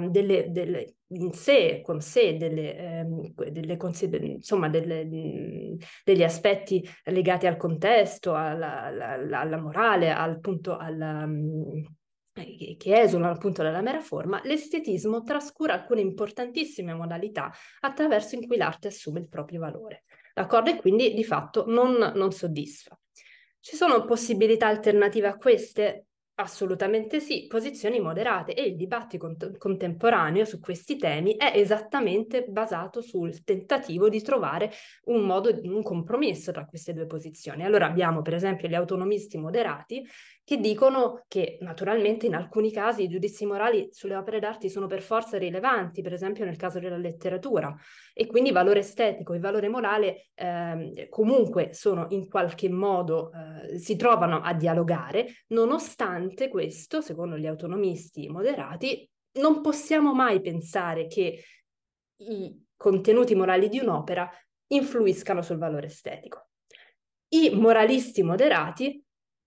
uh, delle, delle, in sé, con sé, delle, eh, delle insomma, degli aspetti legati al contesto, alla, alla, alla morale, al punto, alla, eh, che esulano appunto dalla mera forma, l'estetismo trascura alcune importantissime modalità attraverso in cui l'arte assume il proprio valore d'accordo? e quindi di fatto non, non soddisfa. Ci sono possibilità alternative a queste? Assolutamente sì, posizioni moderate e il dibattito cont- contemporaneo su questi temi è esattamente basato sul tentativo di trovare un modo, un compromesso tra queste due posizioni. Allora abbiamo per esempio gli autonomisti moderati che dicono che naturalmente in alcuni casi i giudizi morali sulle opere d'arte sono per forza rilevanti, per esempio nel caso della letteratura, e quindi valore estetico e valore morale eh, comunque sono in qualche modo, eh, si trovano a dialogare, nonostante questo, secondo gli autonomisti moderati, non possiamo mai pensare che i contenuti morali di un'opera influiscano sul valore estetico. I moralisti moderati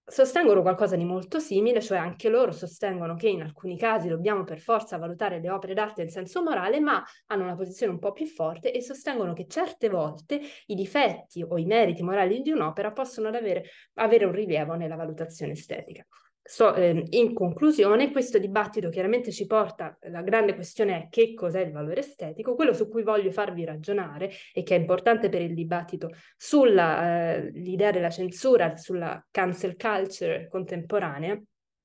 sostengono qualcosa di molto simile, cioè anche loro sostengono che in alcuni casi dobbiamo per forza valutare le opere d'arte in senso morale, ma hanno una posizione un po' più forte e sostengono che certe volte i difetti o i meriti morali di un'opera possono avere, avere un rilievo nella valutazione estetica. So, eh, in conclusione, questo dibattito chiaramente ci porta, alla grande questione è che cos'è il valore estetico, quello su cui voglio farvi ragionare e che è importante per il dibattito sull'idea eh, della censura, sulla cancel culture contemporanea,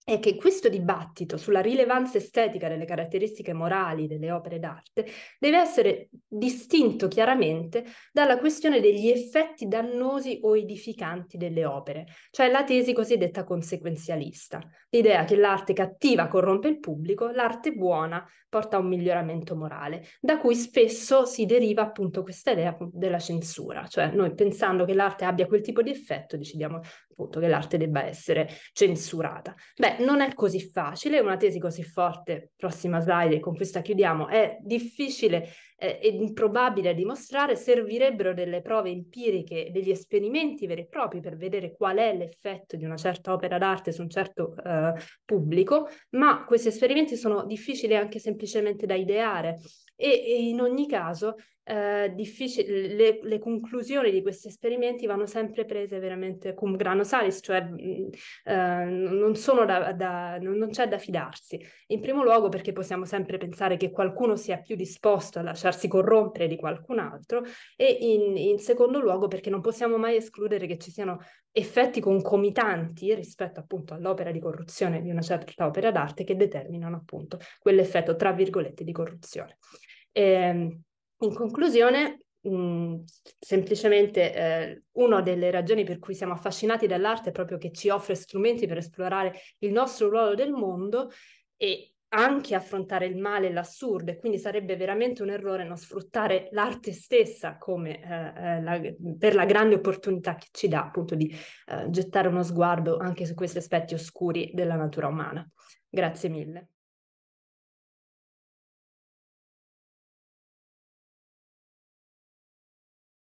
è che questo dibattito sulla rilevanza estetica delle caratteristiche morali delle opere d'arte deve essere distinto chiaramente dalla questione degli effetti dannosi o edificanti delle opere, cioè la tesi cosiddetta conseguenzialista, l'idea che l'arte cattiva corrompe il pubblico, l'arte buona porta a un miglioramento morale, da cui spesso si deriva appunto questa idea della censura, cioè noi pensando che l'arte abbia quel tipo di effetto decidiamo appunto che l'arte debba essere censurata. Beh, non è così facile, una tesi così forte, prossima slide e con questa chiudiamo, è difficile e eh, improbabile da dimostrare, servirebbero delle prove empiriche, degli esperimenti veri e propri per vedere qual è l'effetto di una certa opera d'arte su un certo eh, pubblico, ma questi esperimenti sono difficili anche semplicemente da ideare e, e in ogni caso eh, le, le, conclusioni di questi esperimenti vanno sempre prese veramente cum grano salis, cioè mh, mm, eh, non, da, da, non, c'è da fidarsi. In primo luogo perché possiamo sempre pensare che qualcuno sia più disposto a lasciarsi corrompere di qualcun altro e in, in secondo luogo perché non possiamo mai escludere che ci siano effetti concomitanti rispetto appunto all'opera di corruzione di una certa opera d'arte che determinano appunto quell'effetto tra virgolette di corruzione. E, ehm, in conclusione, mh, semplicemente eh, una delle ragioni per cui siamo affascinati dall'arte è proprio che ci offre strumenti per esplorare il nostro ruolo del mondo e anche affrontare il male e l'assurdo e quindi sarebbe veramente un errore non sfruttare l'arte stessa come, eh, eh la, per la grande opportunità che ci dà appunto di eh, gettare uno sguardo anche su questi aspetti oscuri della natura umana. Grazie mille.